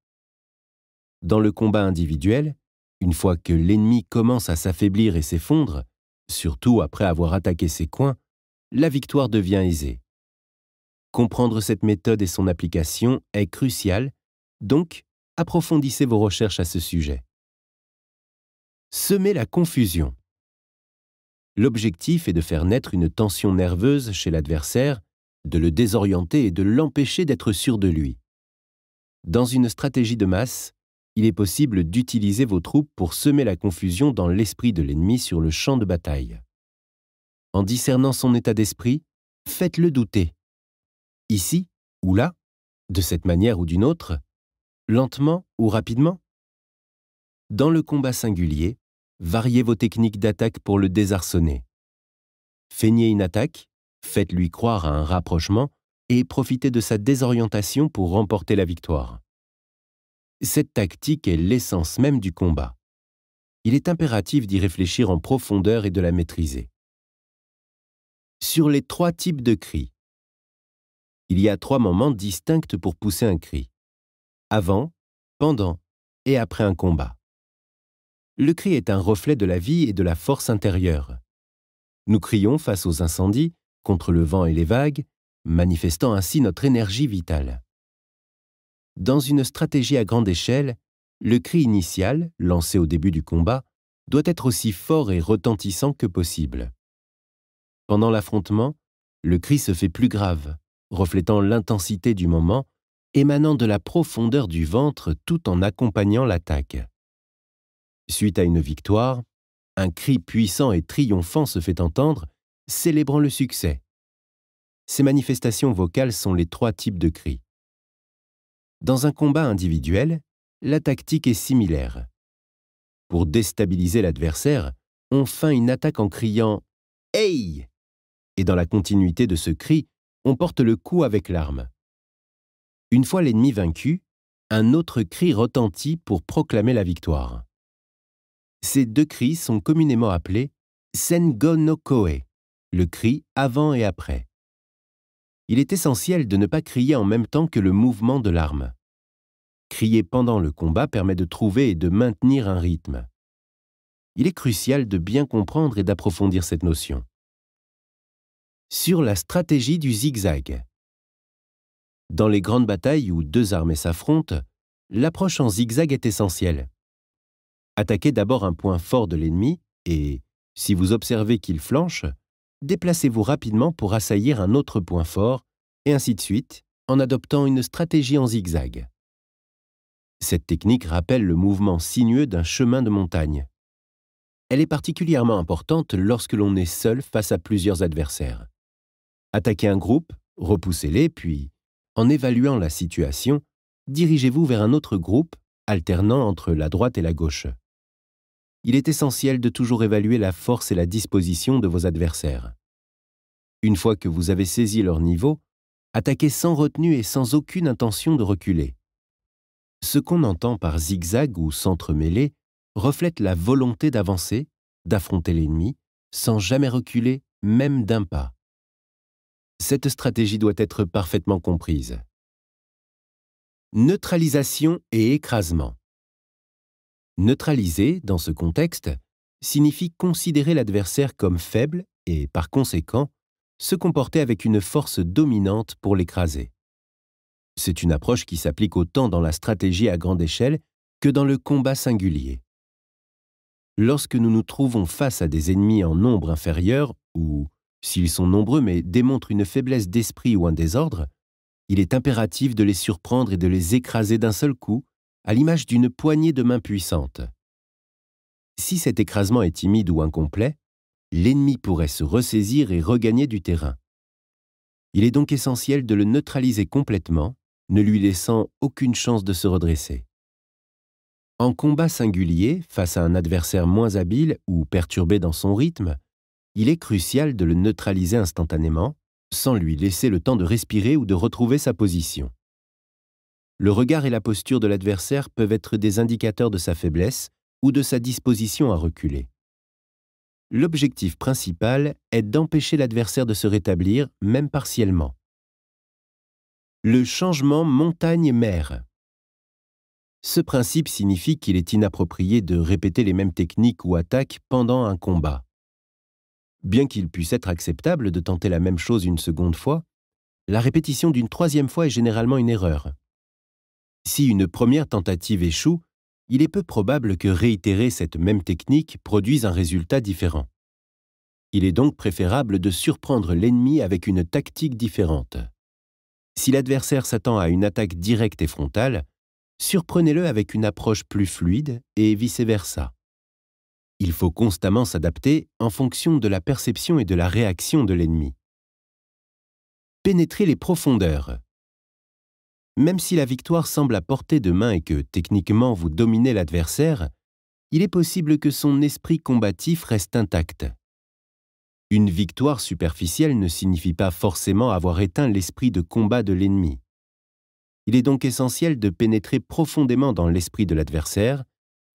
Dans le combat individuel, une fois que l'ennemi commence à s'affaiblir et s'effondre, surtout après avoir attaqué ses coins, la victoire devient aisée. Comprendre cette méthode et son application est crucial, donc approfondissez vos recherches à ce sujet. Semez la confusion. L'objectif est de faire naître une tension nerveuse chez l'adversaire, de le désorienter et de l'empêcher d'être sûr de lui. Dans une stratégie de masse, il est possible d'utiliser vos troupes pour semer la confusion dans l'esprit de l'ennemi sur le champ de bataille. En discernant son état d'esprit, faites-le douter. Ici ou là, de cette manière ou d'une autre, lentement ou rapidement. Dans le combat singulier, variez vos techniques d'attaque pour le désarçonner. Feignez une attaque, faites-lui croire à un rapprochement et profitez de sa désorientation pour remporter la victoire. Cette tactique est l'essence même du combat. Il est impératif d'y réfléchir en profondeur et de la maîtriser. Sur les trois types de cris, il y a trois moments distincts pour pousser un cri. Avant, pendant et après un combat le cri est un reflet de la vie et de la force intérieure. Nous crions face aux incendies, contre le vent et les vagues, manifestant ainsi notre énergie vitale. Dans une stratégie à grande échelle, le cri initial, lancé au début du combat, doit être aussi fort et retentissant que possible. Pendant l'affrontement, le cri se fait plus grave, reflétant l'intensité du moment, émanant de la profondeur du ventre tout en accompagnant l'attaque. Suite à une victoire, un cri puissant et triomphant se fait entendre, célébrant le succès. Ces manifestations vocales sont les trois types de cris. Dans un combat individuel, la tactique est similaire. Pour déstabiliser l'adversaire, on feint une attaque en criant Hey Et dans la continuité de ce cri, on porte le coup avec l'arme. Une fois l'ennemi vaincu, un autre cri retentit pour proclamer la victoire. Ces deux cris sont communément appelés Sengo no Koe, le cri avant et après. Il est essentiel de ne pas crier en même temps que le mouvement de l'arme. Crier pendant le combat permet de trouver et de maintenir un rythme. Il est crucial de bien comprendre et d'approfondir cette notion. Sur la stratégie du zigzag. Dans les grandes batailles où deux armées s'affrontent, l'approche en zigzag est essentielle. Attaquez d'abord un point fort de l'ennemi et, si vous observez qu'il flanche, déplacez-vous rapidement pour assaillir un autre point fort, et ainsi de suite, en adoptant une stratégie en zigzag. Cette technique rappelle le mouvement sinueux d'un chemin de montagne. Elle est particulièrement importante lorsque l'on est seul face à plusieurs adversaires. Attaquez un groupe, repoussez-les, puis, en évaluant la situation, dirigez-vous vers un autre groupe, alternant entre la droite et la gauche il est essentiel de toujours évaluer la force et la disposition de vos adversaires. Une fois que vous avez saisi leur niveau, attaquez sans retenue et sans aucune intention de reculer. Ce qu'on entend par zigzag ou centre mêlé reflète la volonté d'avancer, d'affronter l'ennemi, sans jamais reculer, même d'un pas. Cette stratégie doit être parfaitement comprise. Neutralisation et écrasement. Neutraliser, dans ce contexte, signifie considérer l'adversaire comme faible et, par conséquent, se comporter avec une force dominante pour l'écraser. C'est une approche qui s'applique autant dans la stratégie à grande échelle que dans le combat singulier. Lorsque nous nous trouvons face à des ennemis en nombre inférieur ou, s'ils sont nombreux mais démontrent une faiblesse d'esprit ou un désordre, il est impératif de les surprendre et de les écraser d'un seul coup à l'image d'une poignée de main puissante. Si cet écrasement est timide ou incomplet, l'ennemi pourrait se ressaisir et regagner du terrain. Il est donc essentiel de le neutraliser complètement, ne lui laissant aucune chance de se redresser. En combat singulier, face à un adversaire moins habile ou perturbé dans son rythme, il est crucial de le neutraliser instantanément, sans lui laisser le temps de respirer ou de retrouver sa position le regard et la posture de l'adversaire peuvent être des indicateurs de sa faiblesse ou de sa disposition à reculer. L'objectif principal est d'empêcher l'adversaire de se rétablir, même partiellement. Le changement montagne-mer. Ce principe signifie qu'il est inapproprié de répéter les mêmes techniques ou attaques pendant un combat. Bien qu'il puisse être acceptable de tenter la même chose une seconde fois, la répétition d'une troisième fois est généralement une erreur. Si une première tentative échoue, il est peu probable que réitérer cette même technique produise un résultat différent. Il est donc préférable de surprendre l'ennemi avec une tactique différente. Si l'adversaire s'attend à une attaque directe et frontale, surprenez-le avec une approche plus fluide et vice-versa. Il faut constamment s'adapter en fonction de la perception et de la réaction de l'ennemi. Pénétrez les profondeurs même si la victoire semble à portée de main et que techniquement vous dominez l'adversaire, il est possible que son esprit combatif reste intact. Une victoire superficielle ne signifie pas forcément avoir éteint l'esprit de combat de l'ennemi. Il est donc essentiel de pénétrer profondément dans l'esprit de l'adversaire,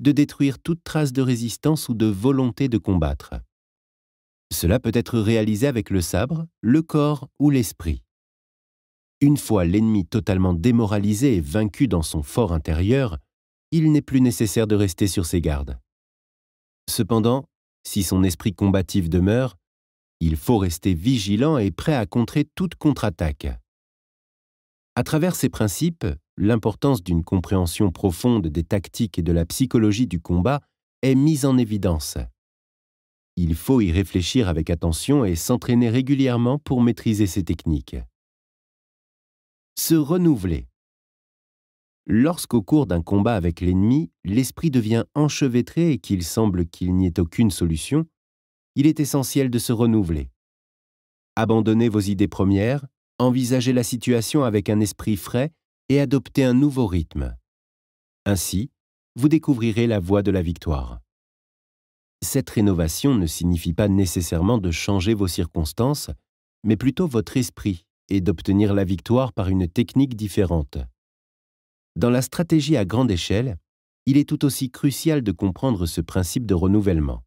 de détruire toute trace de résistance ou de volonté de combattre. Cela peut être réalisé avec le sabre, le corps ou l'esprit. Une fois l'ennemi totalement démoralisé et vaincu dans son fort intérieur, il n'est plus nécessaire de rester sur ses gardes. Cependant, si son esprit combatif demeure, il faut rester vigilant et prêt à contrer toute contre-attaque. À travers ces principes, l'importance d'une compréhension profonde des tactiques et de la psychologie du combat est mise en évidence. Il faut y réfléchir avec attention et s'entraîner régulièrement pour maîtriser ces techniques se renouveler. Lorsqu'au cours d'un combat avec l'ennemi, l'esprit devient enchevêtré et qu'il semble qu'il n'y ait aucune solution, il est essentiel de se renouveler. Abandonnez vos idées premières, envisagez la situation avec un esprit frais et adoptez un nouveau rythme. Ainsi, vous découvrirez la voie de la victoire. Cette rénovation ne signifie pas nécessairement de changer vos circonstances, mais plutôt votre esprit et d'obtenir la victoire par une technique différente. Dans la stratégie à grande échelle, il est tout aussi crucial de comprendre ce principe de renouvellement.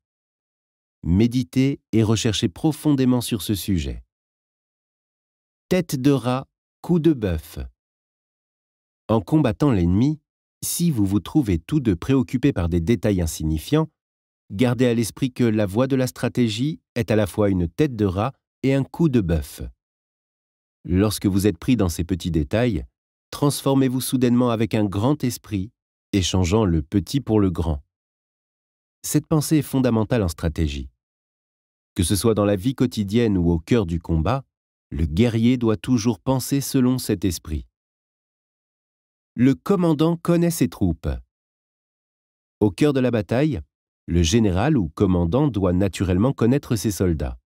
Méditez et recherchez profondément sur ce sujet. Tête de rat, coup de bœuf. En combattant l'ennemi, si vous vous trouvez tous deux préoccupés par des détails insignifiants, gardez à l'esprit que la voie de la stratégie est à la fois une tête de rat et un coup de bœuf. Lorsque vous êtes pris dans ces petits détails, transformez-vous soudainement avec un grand esprit, échangeant le petit pour le grand. Cette pensée est fondamentale en stratégie. Que ce soit dans la vie quotidienne ou au cœur du combat, le guerrier doit toujours penser selon cet esprit. Le commandant connaît ses troupes. Au cœur de la bataille, le général ou commandant doit naturellement connaître ses soldats.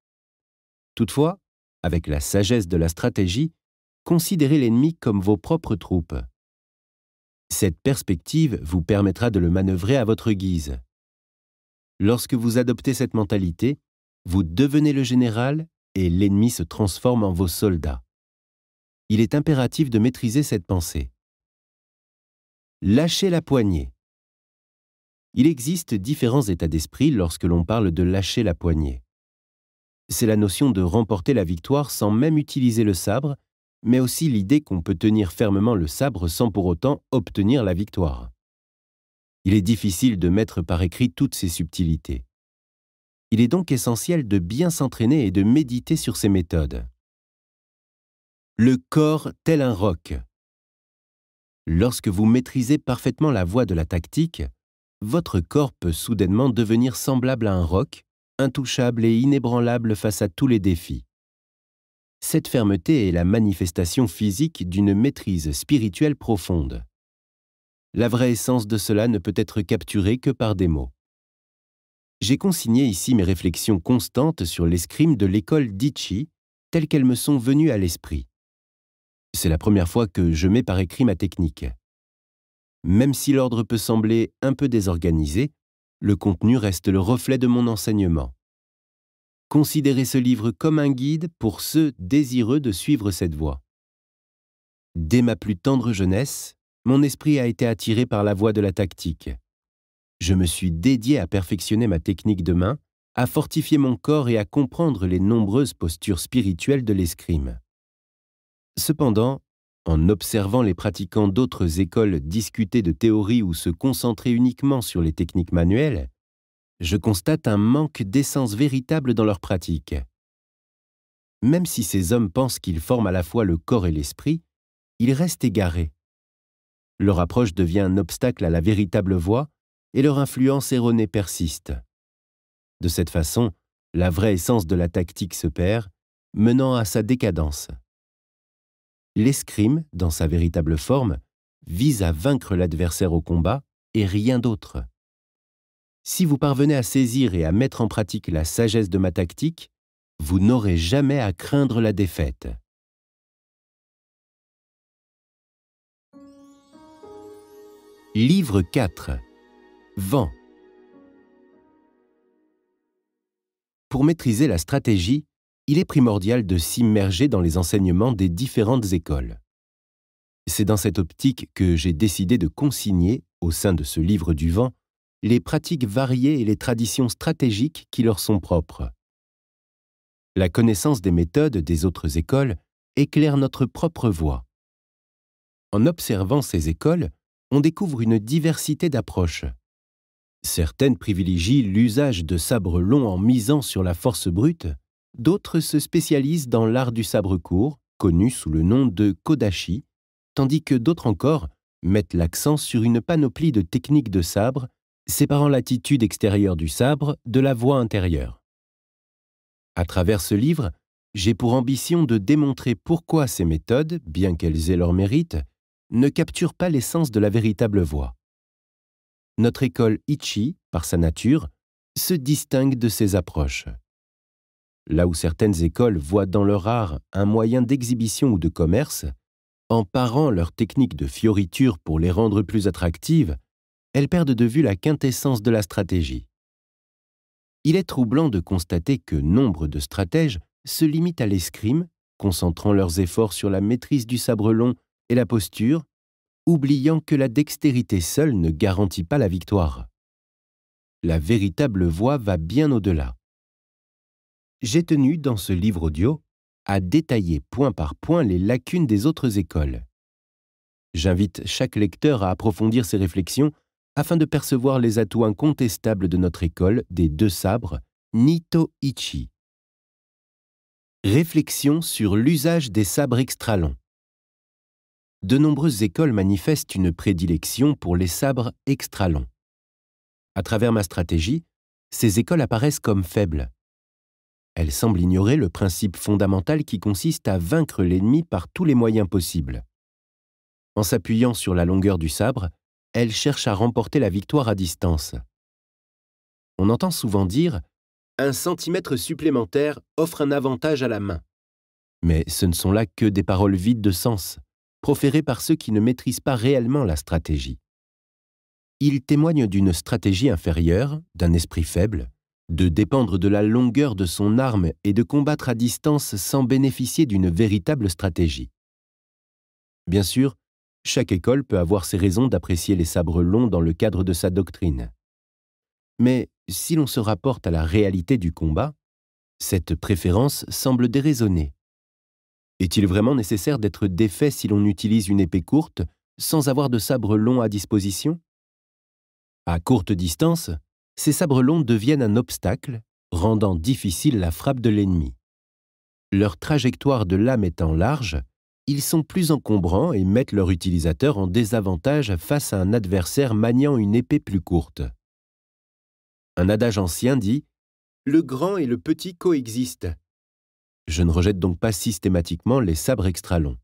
Toutefois, avec la sagesse de la stratégie, considérez l'ennemi comme vos propres troupes. Cette perspective vous permettra de le manœuvrer à votre guise. Lorsque vous adoptez cette mentalité, vous devenez le général et l'ennemi se transforme en vos soldats. Il est impératif de maîtriser cette pensée. Lâchez la poignée. Il existe différents états d'esprit lorsque l'on parle de lâcher la poignée c'est la notion de remporter la victoire sans même utiliser le sabre, mais aussi l'idée qu'on peut tenir fermement le sabre sans pour autant obtenir la victoire. Il est difficile de mettre par écrit toutes ces subtilités. Il est donc essentiel de bien s'entraîner et de méditer sur ces méthodes. Le corps tel un roc. Lorsque vous maîtrisez parfaitement la voie de la tactique, votre corps peut soudainement devenir semblable à un roc intouchable et inébranlable face à tous les défis. Cette fermeté est la manifestation physique d'une maîtrise spirituelle profonde. La vraie essence de cela ne peut être capturée que par des mots. J'ai consigné ici mes réflexions constantes sur l'escrime de l'école d'Ichi, telles qu'elles me sont venues à l'esprit. C'est la première fois que je mets par écrit ma technique. Même si l'ordre peut sembler un peu désorganisé, le contenu reste le reflet de mon enseignement. Considérez ce livre comme un guide pour ceux désireux de suivre cette voie. Dès ma plus tendre jeunesse, mon esprit a été attiré par la voie de la tactique. Je me suis dédié à perfectionner ma technique de main, à fortifier mon corps et à comprendre les nombreuses postures spirituelles de l'escrime. Cependant, en observant les pratiquants d'autres écoles discuter de théories ou se concentrer uniquement sur les techniques manuelles, je constate un manque d'essence véritable dans leur pratique. Même si ces hommes pensent qu'ils forment à la fois le corps et l'esprit, ils restent égarés. Leur approche devient un obstacle à la véritable voie et leur influence erronée persiste. De cette façon, la vraie essence de la tactique se perd, menant à sa décadence l'escrime, dans sa véritable forme, vise à vaincre l'adversaire au combat et rien d'autre. Si vous parvenez à saisir et à mettre en pratique la sagesse de ma tactique, vous n'aurez jamais à craindre la défaite. Livre 4 Vent Pour maîtriser la stratégie, il est primordial de s'immerger dans les enseignements des différentes écoles. C'est dans cette optique que j'ai décidé de consigner, au sein de ce livre du vent, les pratiques variées et les traditions stratégiques qui leur sont propres. La connaissance des méthodes des autres écoles éclaire notre propre voie. En observant ces écoles, on découvre une diversité d'approches. Certaines privilégient l'usage de sabres longs en misant sur la force brute, D'autres se spécialisent dans l'art du sabre court, connu sous le nom de kodashi, tandis que d'autres encore mettent l'accent sur une panoplie de techniques de sabre séparant l'attitude extérieure du sabre de la voie intérieure. À travers ce livre, j'ai pour ambition de démontrer pourquoi ces méthodes, bien qu'elles aient leur mérite, ne capturent pas l'essence de la véritable voie. Notre école Ichi, par sa nature, se distingue de ces approches. Là où certaines écoles voient dans leur art un moyen d'exhibition ou de commerce, en parant leurs techniques de fioriture pour les rendre plus attractives, elles perdent de vue la quintessence de la stratégie. Il est troublant de constater que nombre de stratèges se limitent à l'escrime, concentrant leurs efforts sur la maîtrise du sabre long et la posture, oubliant que la dextérité seule ne garantit pas la victoire. La véritable voie va bien au-delà j'ai tenu dans ce livre audio à détailler point par point les lacunes des autres écoles. J'invite chaque lecteur à approfondir ses réflexions afin de percevoir les atouts incontestables de notre école des deux sabres, Nito-Ichi. Réflexion sur l'usage des sabres extra longs. De nombreuses écoles manifestent une prédilection pour les sabres extra longs. À travers ma stratégie, ces écoles apparaissent comme faibles. Elle semble ignorer le principe fondamental qui consiste à vaincre l'ennemi par tous les moyens possibles. En s'appuyant sur la longueur du sabre, elle cherche à remporter la victoire à distance. On entend souvent dire ⁇ Un centimètre supplémentaire offre un avantage à la main ⁇ Mais ce ne sont là que des paroles vides de sens, proférées par ceux qui ne maîtrisent pas réellement la stratégie. Ils témoignent d'une stratégie inférieure, d'un esprit faible, de dépendre de la longueur de son arme et de combattre à distance sans bénéficier d'une véritable stratégie. Bien sûr, chaque école peut avoir ses raisons d'apprécier les sabres longs dans le cadre de sa doctrine. Mais si l'on se rapporte à la réalité du combat, cette préférence semble déraisonnée. Est-il vraiment nécessaire d'être défait si l'on utilise une épée courte sans avoir de sabre long à disposition À courte distance, ces sabres longs deviennent un obstacle, rendant difficile la frappe de l'ennemi. Leur trajectoire de lame étant large, ils sont plus encombrants et mettent leur utilisateur en désavantage face à un adversaire maniant une épée plus courte. Un adage ancien dit Le grand et le petit coexistent. Je ne rejette donc pas systématiquement les sabres extra longs.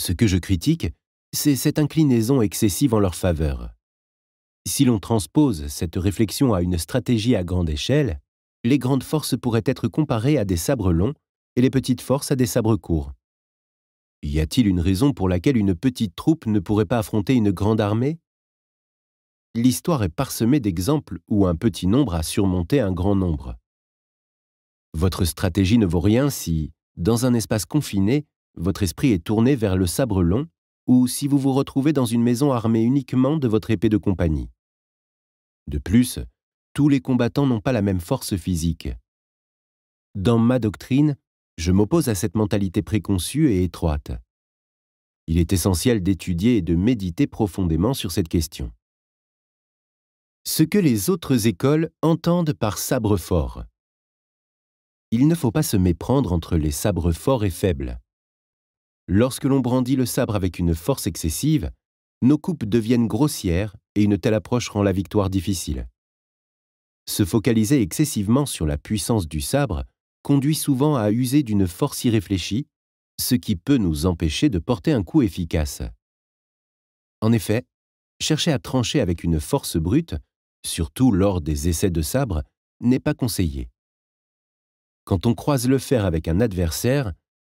Ce que je critique, c'est cette inclinaison excessive en leur faveur. Si l'on transpose cette réflexion à une stratégie à grande échelle, les grandes forces pourraient être comparées à des sabres longs et les petites forces à des sabres courts. Y a-t-il une raison pour laquelle une petite troupe ne pourrait pas affronter une grande armée L'histoire est parsemée d'exemples où un petit nombre a surmonté un grand nombre. Votre stratégie ne vaut rien si, dans un espace confiné, votre esprit est tourné vers le sabre long ou si vous vous retrouvez dans une maison armée uniquement de votre épée de compagnie. De plus, tous les combattants n'ont pas la même force physique. Dans ma doctrine, je m'oppose à cette mentalité préconçue et étroite. Il est essentiel d'étudier et de méditer profondément sur cette question. Ce que les autres écoles entendent par sabre fort. Il ne faut pas se méprendre entre les sabres forts et faibles. Lorsque l'on brandit le sabre avec une force excessive, nos coupes deviennent grossières et une telle approche rend la victoire difficile. Se focaliser excessivement sur la puissance du sabre conduit souvent à user d'une force irréfléchie, ce qui peut nous empêcher de porter un coup efficace. En effet, chercher à trancher avec une force brute, surtout lors des essais de sabre, n'est pas conseillé. Quand on croise le fer avec un adversaire,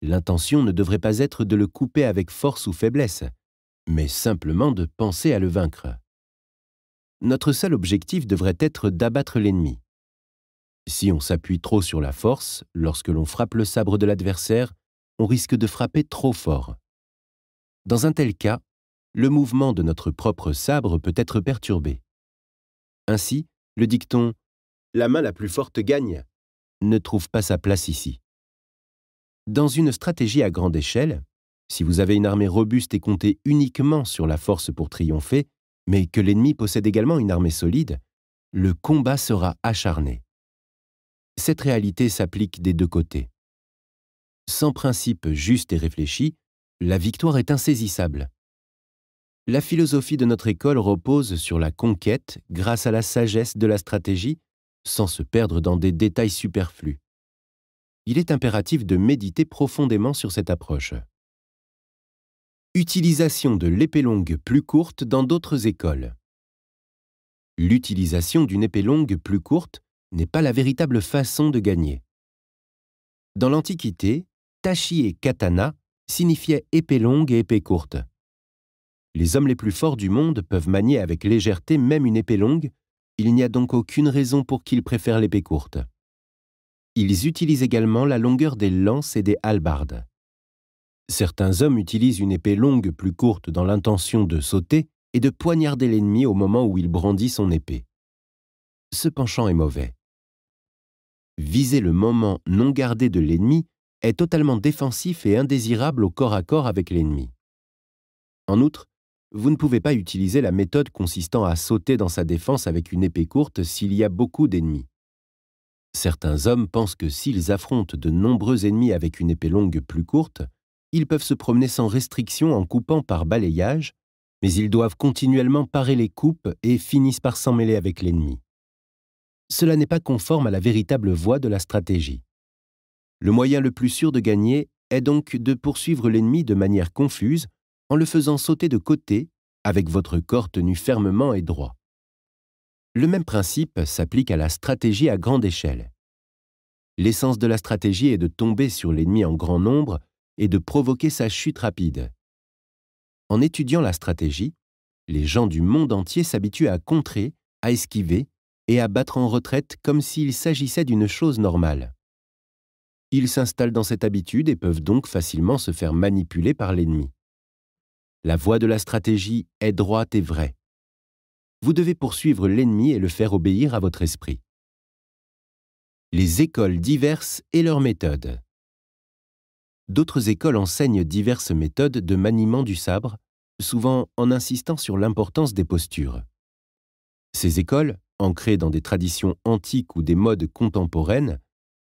L'intention ne devrait pas être de le couper avec force ou faiblesse, mais simplement de penser à le vaincre. Notre seul objectif devrait être d'abattre l'ennemi. Si on s'appuie trop sur la force, lorsque l'on frappe le sabre de l'adversaire, on risque de frapper trop fort. Dans un tel cas, le mouvement de notre propre sabre peut être perturbé. Ainsi, le dicton ⁇ La main la plus forte gagne ⁇ ne trouve pas sa place ici. Dans une stratégie à grande échelle, si vous avez une armée robuste et comptez uniquement sur la force pour triompher, mais que l'ennemi possède également une armée solide, le combat sera acharné. Cette réalité s'applique des deux côtés. Sans principe juste et réfléchi, la victoire est insaisissable. La philosophie de notre école repose sur la conquête grâce à la sagesse de la stratégie, sans se perdre dans des détails superflus il est impératif de méditer profondément sur cette approche. Utilisation de l'épée longue plus courte dans d'autres écoles. L'utilisation d'une épée longue plus courte n'est pas la véritable façon de gagner. Dans l'Antiquité, tachi et katana signifiaient épée longue et épée courte. Les hommes les plus forts du monde peuvent manier avec légèreté même une épée longue, il n'y a donc aucune raison pour qu'ils préfèrent l'épée courte. Ils utilisent également la longueur des lances et des halbardes. Certains hommes utilisent une épée longue plus courte dans l'intention de sauter et de poignarder l'ennemi au moment où il brandit son épée. Ce penchant est mauvais. Viser le moment non gardé de l'ennemi est totalement défensif et indésirable au corps à corps avec l'ennemi. En outre, vous ne pouvez pas utiliser la méthode consistant à sauter dans sa défense avec une épée courte s'il y a beaucoup d'ennemis. Certains hommes pensent que s'ils affrontent de nombreux ennemis avec une épée longue plus courte, ils peuvent se promener sans restriction en coupant par balayage, mais ils doivent continuellement parer les coupes et finissent par s'emmêler avec l'ennemi. Cela n'est pas conforme à la véritable voie de la stratégie. Le moyen le plus sûr de gagner est donc de poursuivre l'ennemi de manière confuse en le faisant sauter de côté avec votre corps tenu fermement et droit. Le même principe s'applique à la stratégie à grande échelle. L'essence de la stratégie est de tomber sur l'ennemi en grand nombre et de provoquer sa chute rapide. En étudiant la stratégie, les gens du monde entier s'habituent à contrer, à esquiver et à battre en retraite comme s'il s'agissait d'une chose normale. Ils s'installent dans cette habitude et peuvent donc facilement se faire manipuler par l'ennemi. La voie de la stratégie est droite et vraie vous devez poursuivre l'ennemi et le faire obéir à votre esprit. Les écoles diverses et leurs méthodes. D'autres écoles enseignent diverses méthodes de maniement du sabre, souvent en insistant sur l'importance des postures. Ces écoles, ancrées dans des traditions antiques ou des modes contemporaines,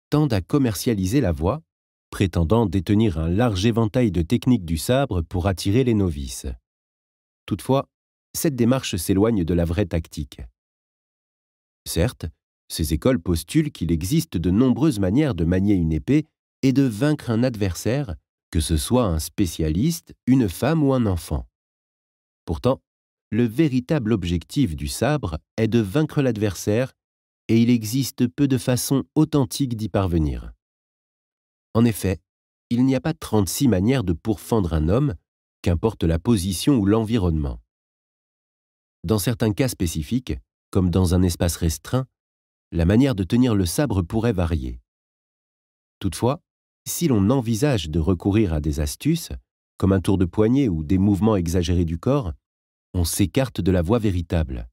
tendent à commercialiser la voie, prétendant détenir un large éventail de techniques du sabre pour attirer les novices. Toutefois, cette démarche s'éloigne de la vraie tactique. Certes, ces écoles postulent qu'il existe de nombreuses manières de manier une épée et de vaincre un adversaire, que ce soit un spécialiste, une femme ou un enfant. Pourtant, le véritable objectif du sabre est de vaincre l'adversaire et il existe peu de façons authentiques d'y parvenir. En effet, il n'y a pas 36 manières de pourfendre un homme, qu'importe la position ou l'environnement. Dans certains cas spécifiques, comme dans un espace restreint, la manière de tenir le sabre pourrait varier. Toutefois, si l'on envisage de recourir à des astuces, comme un tour de poignet ou des mouvements exagérés du corps, on s'écarte de la voie véritable.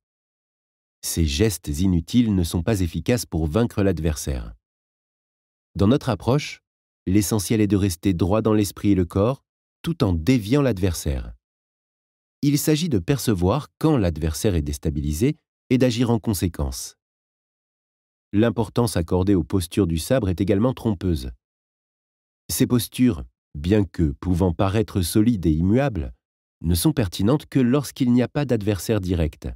Ces gestes inutiles ne sont pas efficaces pour vaincre l'adversaire. Dans notre approche, l'essentiel est de rester droit dans l'esprit et le corps, tout en déviant l'adversaire il s'agit de percevoir quand l'adversaire est déstabilisé et d'agir en conséquence. L'importance accordée aux postures du sabre est également trompeuse. Ces postures, bien que pouvant paraître solides et immuables, ne sont pertinentes que lorsqu'il n'y a pas d'adversaire direct.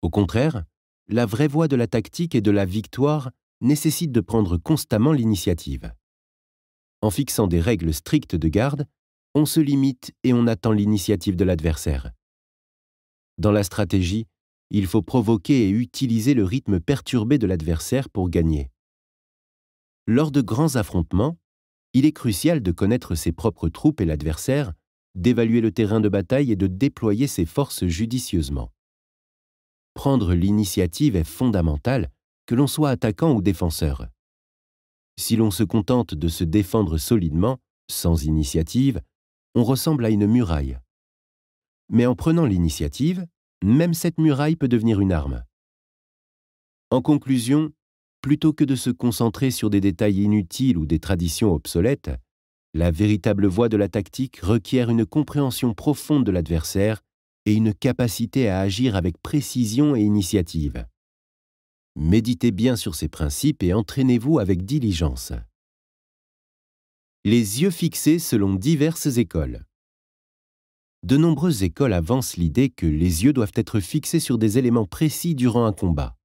Au contraire, la vraie voie de la tactique et de la victoire nécessite de prendre constamment l'initiative. En fixant des règles strictes de garde, on se limite et on attend l'initiative de l'adversaire. Dans la stratégie, il faut provoquer et utiliser le rythme perturbé de l'adversaire pour gagner. Lors de grands affrontements, il est crucial de connaître ses propres troupes et l'adversaire, d'évaluer le terrain de bataille et de déployer ses forces judicieusement. Prendre l'initiative est fondamental, que l'on soit attaquant ou défenseur. Si l'on se contente de se défendre solidement, sans initiative, on ressemble à une muraille. Mais en prenant l'initiative, même cette muraille peut devenir une arme. En conclusion, plutôt que de se concentrer sur des détails inutiles ou des traditions obsolètes, la véritable voie de la tactique requiert une compréhension profonde de l'adversaire et une capacité à agir avec précision et initiative. Méditez bien sur ces principes et entraînez-vous avec diligence les yeux fixés selon diverses écoles. De nombreuses écoles avancent l'idée que les yeux doivent être fixés sur des éléments précis durant un combat.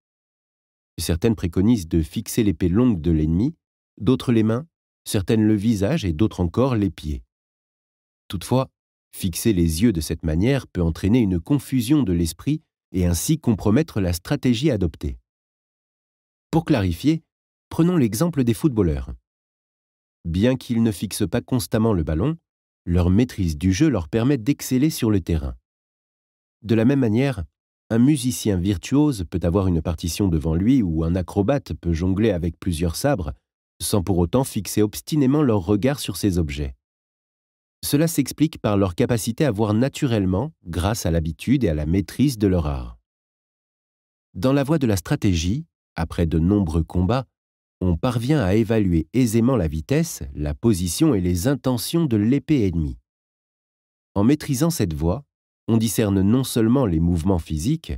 Certaines préconisent de fixer l'épée longue de l'ennemi, d'autres les mains, certaines le visage et d'autres encore les pieds. Toutefois, fixer les yeux de cette manière peut entraîner une confusion de l'esprit et ainsi compromettre la stratégie adoptée. Pour clarifier, prenons l'exemple des footballeurs. Bien qu'ils ne fixent pas constamment le ballon, leur maîtrise du jeu leur permet d'exceller sur le terrain. De la même manière, un musicien virtuose peut avoir une partition devant lui ou un acrobate peut jongler avec plusieurs sabres sans pour autant fixer obstinément leur regard sur ces objets. Cela s'explique par leur capacité à voir naturellement grâce à l'habitude et à la maîtrise de leur art. Dans la voie de la stratégie, après de nombreux combats, on parvient à évaluer aisément la vitesse, la position et les intentions de l'épée ennemie. En maîtrisant cette voie, on discerne non seulement les mouvements physiques,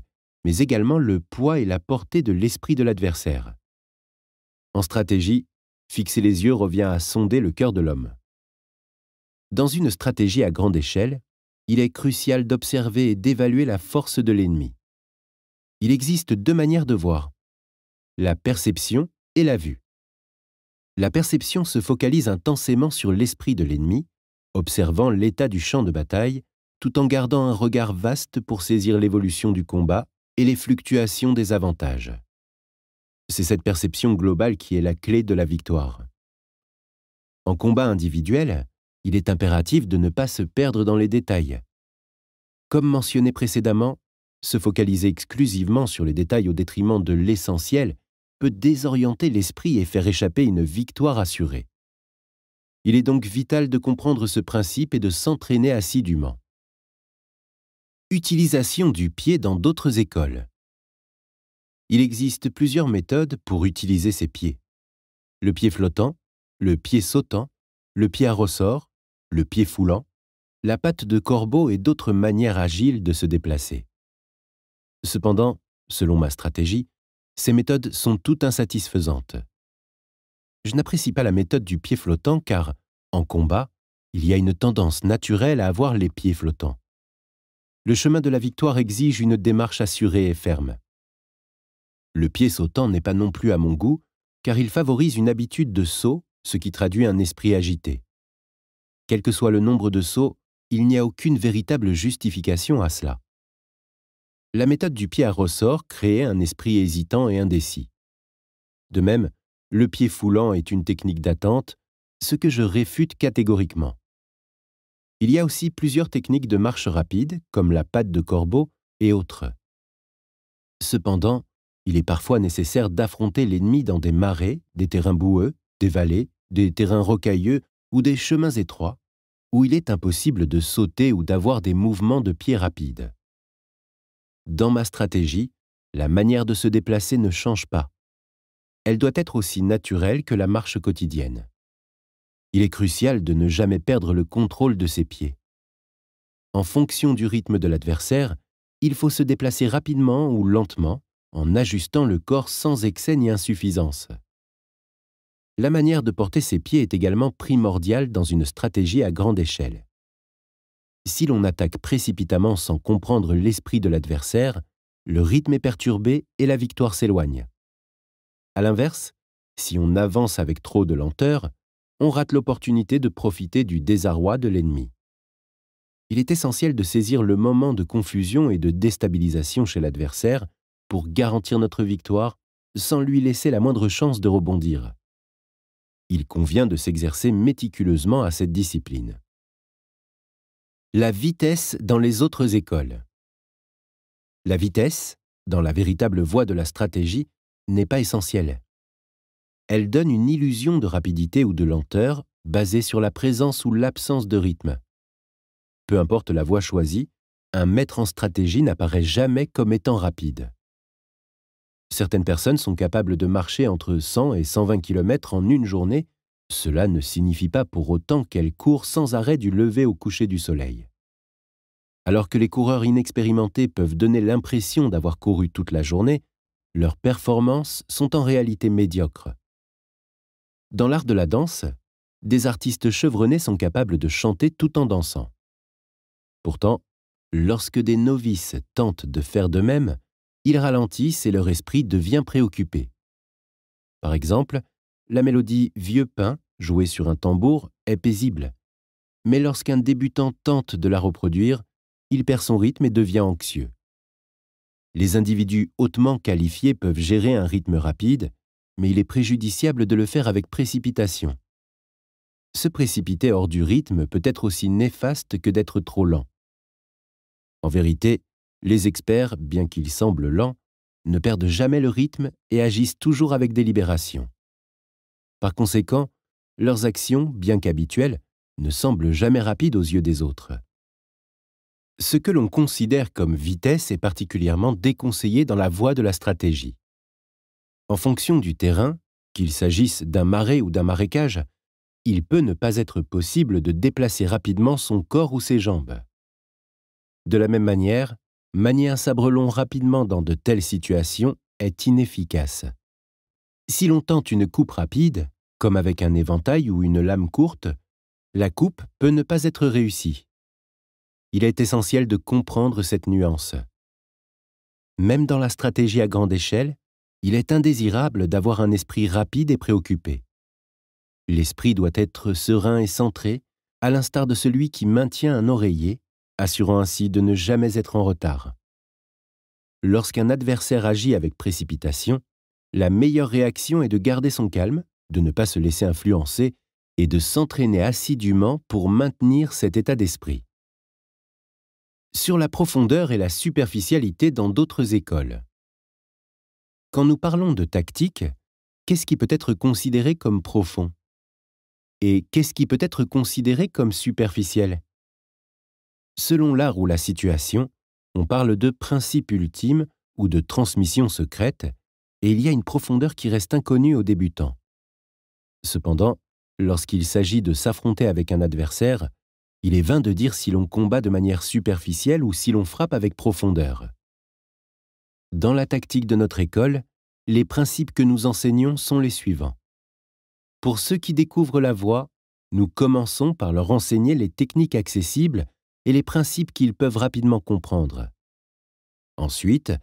mais également le poids et la portée de l'esprit de l'adversaire. En stratégie, fixer les yeux revient à sonder le cœur de l'homme. Dans une stratégie à grande échelle, il est crucial d'observer et d'évaluer la force de l'ennemi. Il existe deux manières de voir. La perception, et la vue. La perception se focalise intensément sur l'esprit de l'ennemi, observant l'état du champ de bataille, tout en gardant un regard vaste pour saisir l'évolution du combat et les fluctuations des avantages. C'est cette perception globale qui est la clé de la victoire. En combat individuel, il est impératif de ne pas se perdre dans les détails. Comme mentionné précédemment, se focaliser exclusivement sur les détails au détriment de l'essentiel peut désorienter l'esprit et faire échapper une victoire assurée. Il est donc vital de comprendre ce principe et de s'entraîner assidûment. Utilisation du pied dans d'autres écoles. Il existe plusieurs méthodes pour utiliser ses pieds. Le pied flottant, le pied sautant, le pied à ressort, le pied foulant, la patte de corbeau et d'autres manières agiles de se déplacer. Cependant, selon ma stratégie, ces méthodes sont toutes insatisfaisantes. Je n'apprécie pas la méthode du pied flottant car, en combat, il y a une tendance naturelle à avoir les pieds flottants. Le chemin de la victoire exige une démarche assurée et ferme. Le pied sautant n'est pas non plus à mon goût, car il favorise une habitude de saut, ce qui traduit un esprit agité. Quel que soit le nombre de sauts, il n'y a aucune véritable justification à cela la méthode du pied à ressort créait un esprit hésitant et indécis. De même, le pied foulant est une technique d'attente, ce que je réfute catégoriquement. Il y a aussi plusieurs techniques de marche rapide, comme la patte de corbeau et autres. Cependant, il est parfois nécessaire d'affronter l'ennemi dans des marais, des terrains boueux, des vallées, des terrains rocailleux ou des chemins étroits, où il est impossible de sauter ou d'avoir des mouvements de pied rapides. Dans ma stratégie, la manière de se déplacer ne change pas. Elle doit être aussi naturelle que la marche quotidienne. Il est crucial de ne jamais perdre le contrôle de ses pieds. En fonction du rythme de l'adversaire, il faut se déplacer rapidement ou lentement en ajustant le corps sans excès ni insuffisance. La manière de porter ses pieds est également primordiale dans une stratégie à grande échelle. Si l'on attaque précipitamment sans comprendre l'esprit de l'adversaire, le rythme est perturbé et la victoire s'éloigne. A l'inverse, si on avance avec trop de lenteur, on rate l'opportunité de profiter du désarroi de l'ennemi. Il est essentiel de saisir le moment de confusion et de déstabilisation chez l'adversaire pour garantir notre victoire sans lui laisser la moindre chance de rebondir. Il convient de s'exercer méticuleusement à cette discipline. La vitesse dans les autres écoles. La vitesse, dans la véritable voie de la stratégie, n'est pas essentielle. Elle donne une illusion de rapidité ou de lenteur basée sur la présence ou l'absence de rythme. Peu importe la voie choisie, un maître en stratégie n'apparaît jamais comme étant rapide. Certaines personnes sont capables de marcher entre 100 et 120 km en une journée cela ne signifie pas pour autant qu'elle court sans arrêt du lever au coucher du soleil. Alors que les coureurs inexpérimentés peuvent donner l'impression d'avoir couru toute la journée, leurs performances sont en réalité médiocres. Dans l'art de la danse, des artistes chevronnés sont capables de chanter tout en dansant. Pourtant, lorsque des novices tentent de faire de même, ils ralentissent et leur esprit devient préoccupé. Par exemple, la mélodie Vieux pain, jouée sur un tambour, est paisible. Mais lorsqu'un débutant tente de la reproduire, il perd son rythme et devient anxieux. Les individus hautement qualifiés peuvent gérer un rythme rapide, mais il est préjudiciable de le faire avec précipitation. Se précipiter hors du rythme peut être aussi néfaste que d'être trop lent. En vérité, les experts, bien qu'ils semblent lents, ne perdent jamais le rythme et agissent toujours avec délibération. Par conséquent, leurs actions, bien qu'habituelles, ne semblent jamais rapides aux yeux des autres. Ce que l'on considère comme vitesse est particulièrement déconseillé dans la voie de la stratégie. En fonction du terrain, qu'il s'agisse d'un marais ou d'un marécage, il peut ne pas être possible de déplacer rapidement son corps ou ses jambes. De la même manière, manier un sabre long rapidement dans de telles situations est inefficace. Si l'on tente une coupe rapide, comme avec un éventail ou une lame courte, la coupe peut ne pas être réussie. Il est essentiel de comprendre cette nuance. Même dans la stratégie à grande échelle, il est indésirable d'avoir un esprit rapide et préoccupé. L'esprit doit être serein et centré, à l'instar de celui qui maintient un oreiller, assurant ainsi de ne jamais être en retard. Lorsqu'un adversaire agit avec précipitation, la meilleure réaction est de garder son calme, de ne pas se laisser influencer et de s'entraîner assidûment pour maintenir cet état d'esprit. Sur la profondeur et la superficialité dans d'autres écoles. Quand nous parlons de tactique, qu'est-ce qui peut être considéré comme profond Et qu'est-ce qui peut être considéré comme superficiel Selon l'art ou la situation, on parle de principe ultime ou de transmission secrète, et il y a une profondeur qui reste inconnue aux débutants. Cependant, lorsqu'il s'agit de s'affronter avec un adversaire, il est vain de dire si l'on combat de manière superficielle ou si l'on frappe avec profondeur. Dans la tactique de notre école, les principes que nous enseignons sont les suivants. Pour ceux qui découvrent la voie, nous commençons par leur enseigner les techniques accessibles et les principes qu'ils peuvent rapidement comprendre. Ensuite,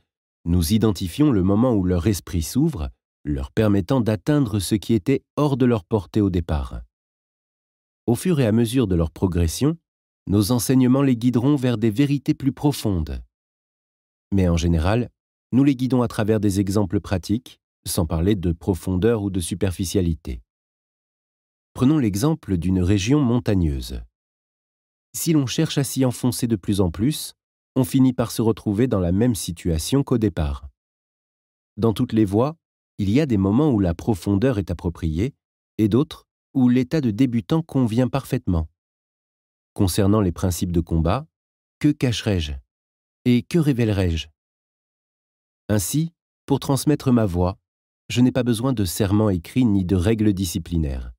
nous identifions le moment où leur esprit s'ouvre, leur permettant d'atteindre ce qui était hors de leur portée au départ. Au fur et à mesure de leur progression, nos enseignements les guideront vers des vérités plus profondes. Mais en général, nous les guidons à travers des exemples pratiques, sans parler de profondeur ou de superficialité. Prenons l'exemple d'une région montagneuse. Si l'on cherche à s'y enfoncer de plus en plus, on finit par se retrouver dans la même situation qu'au départ. Dans toutes les voies, il y a des moments où la profondeur est appropriée et d'autres où l'état de débutant convient parfaitement. Concernant les principes de combat, que cacherai-je Et que révélerai-je Ainsi, pour transmettre ma voix, je n'ai pas besoin de serments écrits ni de règles disciplinaires.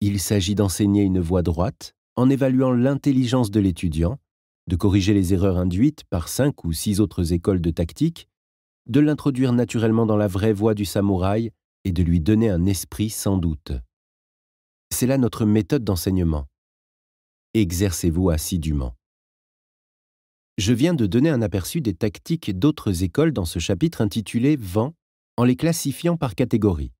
Il s'agit d'enseigner une voie droite en évaluant l'intelligence de l'étudiant de corriger les erreurs induites par cinq ou six autres écoles de tactique, de l'introduire naturellement dans la vraie voie du samouraï et de lui donner un esprit sans doute. C'est là notre méthode d'enseignement. Exercez-vous assidûment. Je viens de donner un aperçu des tactiques d'autres écoles dans ce chapitre intitulé Vent en les classifiant par catégorie.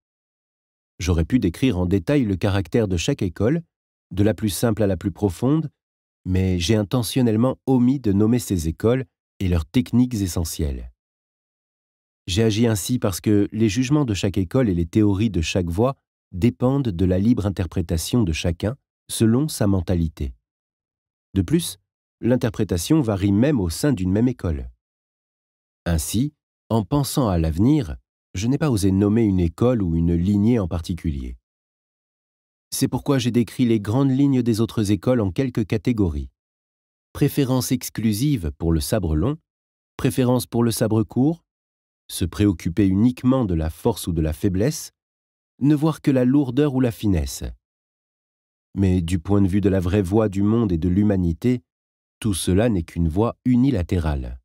J'aurais pu décrire en détail le caractère de chaque école, de la plus simple à la plus profonde, mais j'ai intentionnellement omis de nommer ces écoles et leurs techniques essentielles. J'ai agi ainsi parce que les jugements de chaque école et les théories de chaque voie dépendent de la libre interprétation de chacun selon sa mentalité. De plus, l'interprétation varie même au sein d'une même école. Ainsi, en pensant à l'avenir, je n'ai pas osé nommer une école ou une lignée en particulier. C'est pourquoi j'ai décrit les grandes lignes des autres écoles en quelques catégories. Préférence exclusive pour le sabre long, préférence pour le sabre court, se préoccuper uniquement de la force ou de la faiblesse, ne voir que la lourdeur ou la finesse. Mais du point de vue de la vraie voie du monde et de l'humanité, tout cela n'est qu'une voie unilatérale.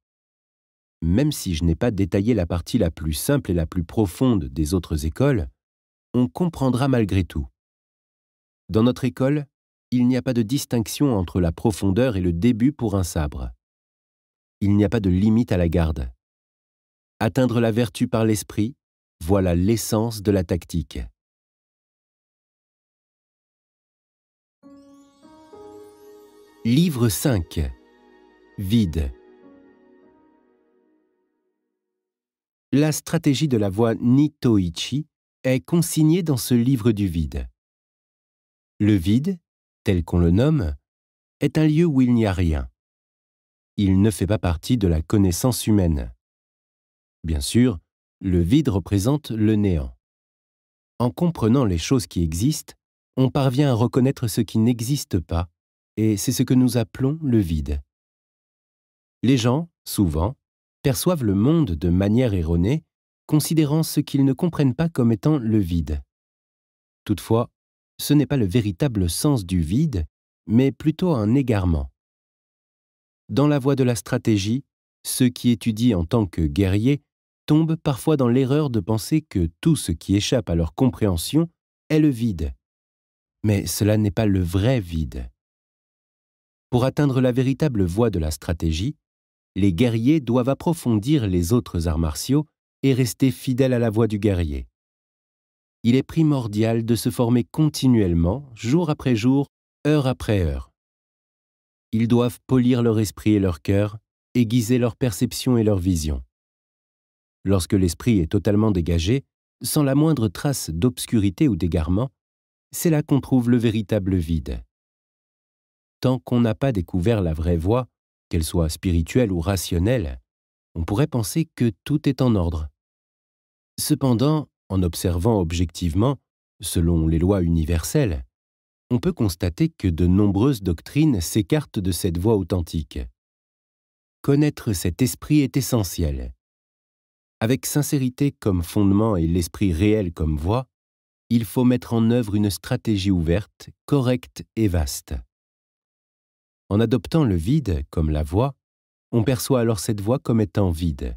Même si je n'ai pas détaillé la partie la plus simple et la plus profonde des autres écoles, on comprendra malgré tout. Dans notre école, il n'y a pas de distinction entre la profondeur et le début pour un sabre. Il n'y a pas de limite à la garde. Atteindre la vertu par l'esprit, voilà l'essence de la tactique. Livre 5 Vide La stratégie de la voie Nitoichi est consignée dans ce livre du vide. Le vide, tel qu'on le nomme, est un lieu où il n'y a rien. Il ne fait pas partie de la connaissance humaine. Bien sûr, le vide représente le néant. En comprenant les choses qui existent, on parvient à reconnaître ce qui n'existe pas, et c'est ce que nous appelons le vide. Les gens, souvent, perçoivent le monde de manière erronée, considérant ce qu'ils ne comprennent pas comme étant le vide. Toutefois, ce n'est pas le véritable sens du vide, mais plutôt un égarement. Dans la voie de la stratégie, ceux qui étudient en tant que guerriers tombent parfois dans l'erreur de penser que tout ce qui échappe à leur compréhension est le vide. Mais cela n'est pas le vrai vide. Pour atteindre la véritable voie de la stratégie, les guerriers doivent approfondir les autres arts martiaux et rester fidèles à la voie du guerrier il est primordial de se former continuellement, jour après jour, heure après heure. Ils doivent polir leur esprit et leur cœur, aiguiser leur perception et leur vision. Lorsque l'esprit est totalement dégagé, sans la moindre trace d'obscurité ou d'égarement, c'est là qu'on trouve le véritable vide. Tant qu'on n'a pas découvert la vraie voie, qu'elle soit spirituelle ou rationnelle, on pourrait penser que tout est en ordre. Cependant, en observant objectivement, selon les lois universelles, on peut constater que de nombreuses doctrines s'écartent de cette voie authentique. Connaître cet esprit est essentiel. Avec sincérité comme fondement et l'esprit réel comme voie, il faut mettre en œuvre une stratégie ouverte, correcte et vaste. En adoptant le vide comme la voie, on perçoit alors cette voie comme étant vide.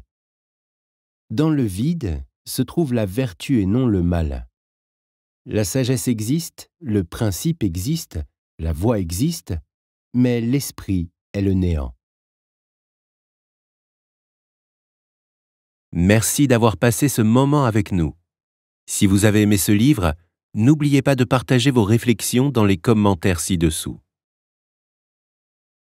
Dans le vide, se trouve la vertu et non le mal. La sagesse existe, le principe existe, la voix existe, mais l'esprit est le néant. Merci d'avoir passé ce moment avec nous. Si vous avez aimé ce livre, n'oubliez pas de partager vos réflexions dans les commentaires ci-dessous.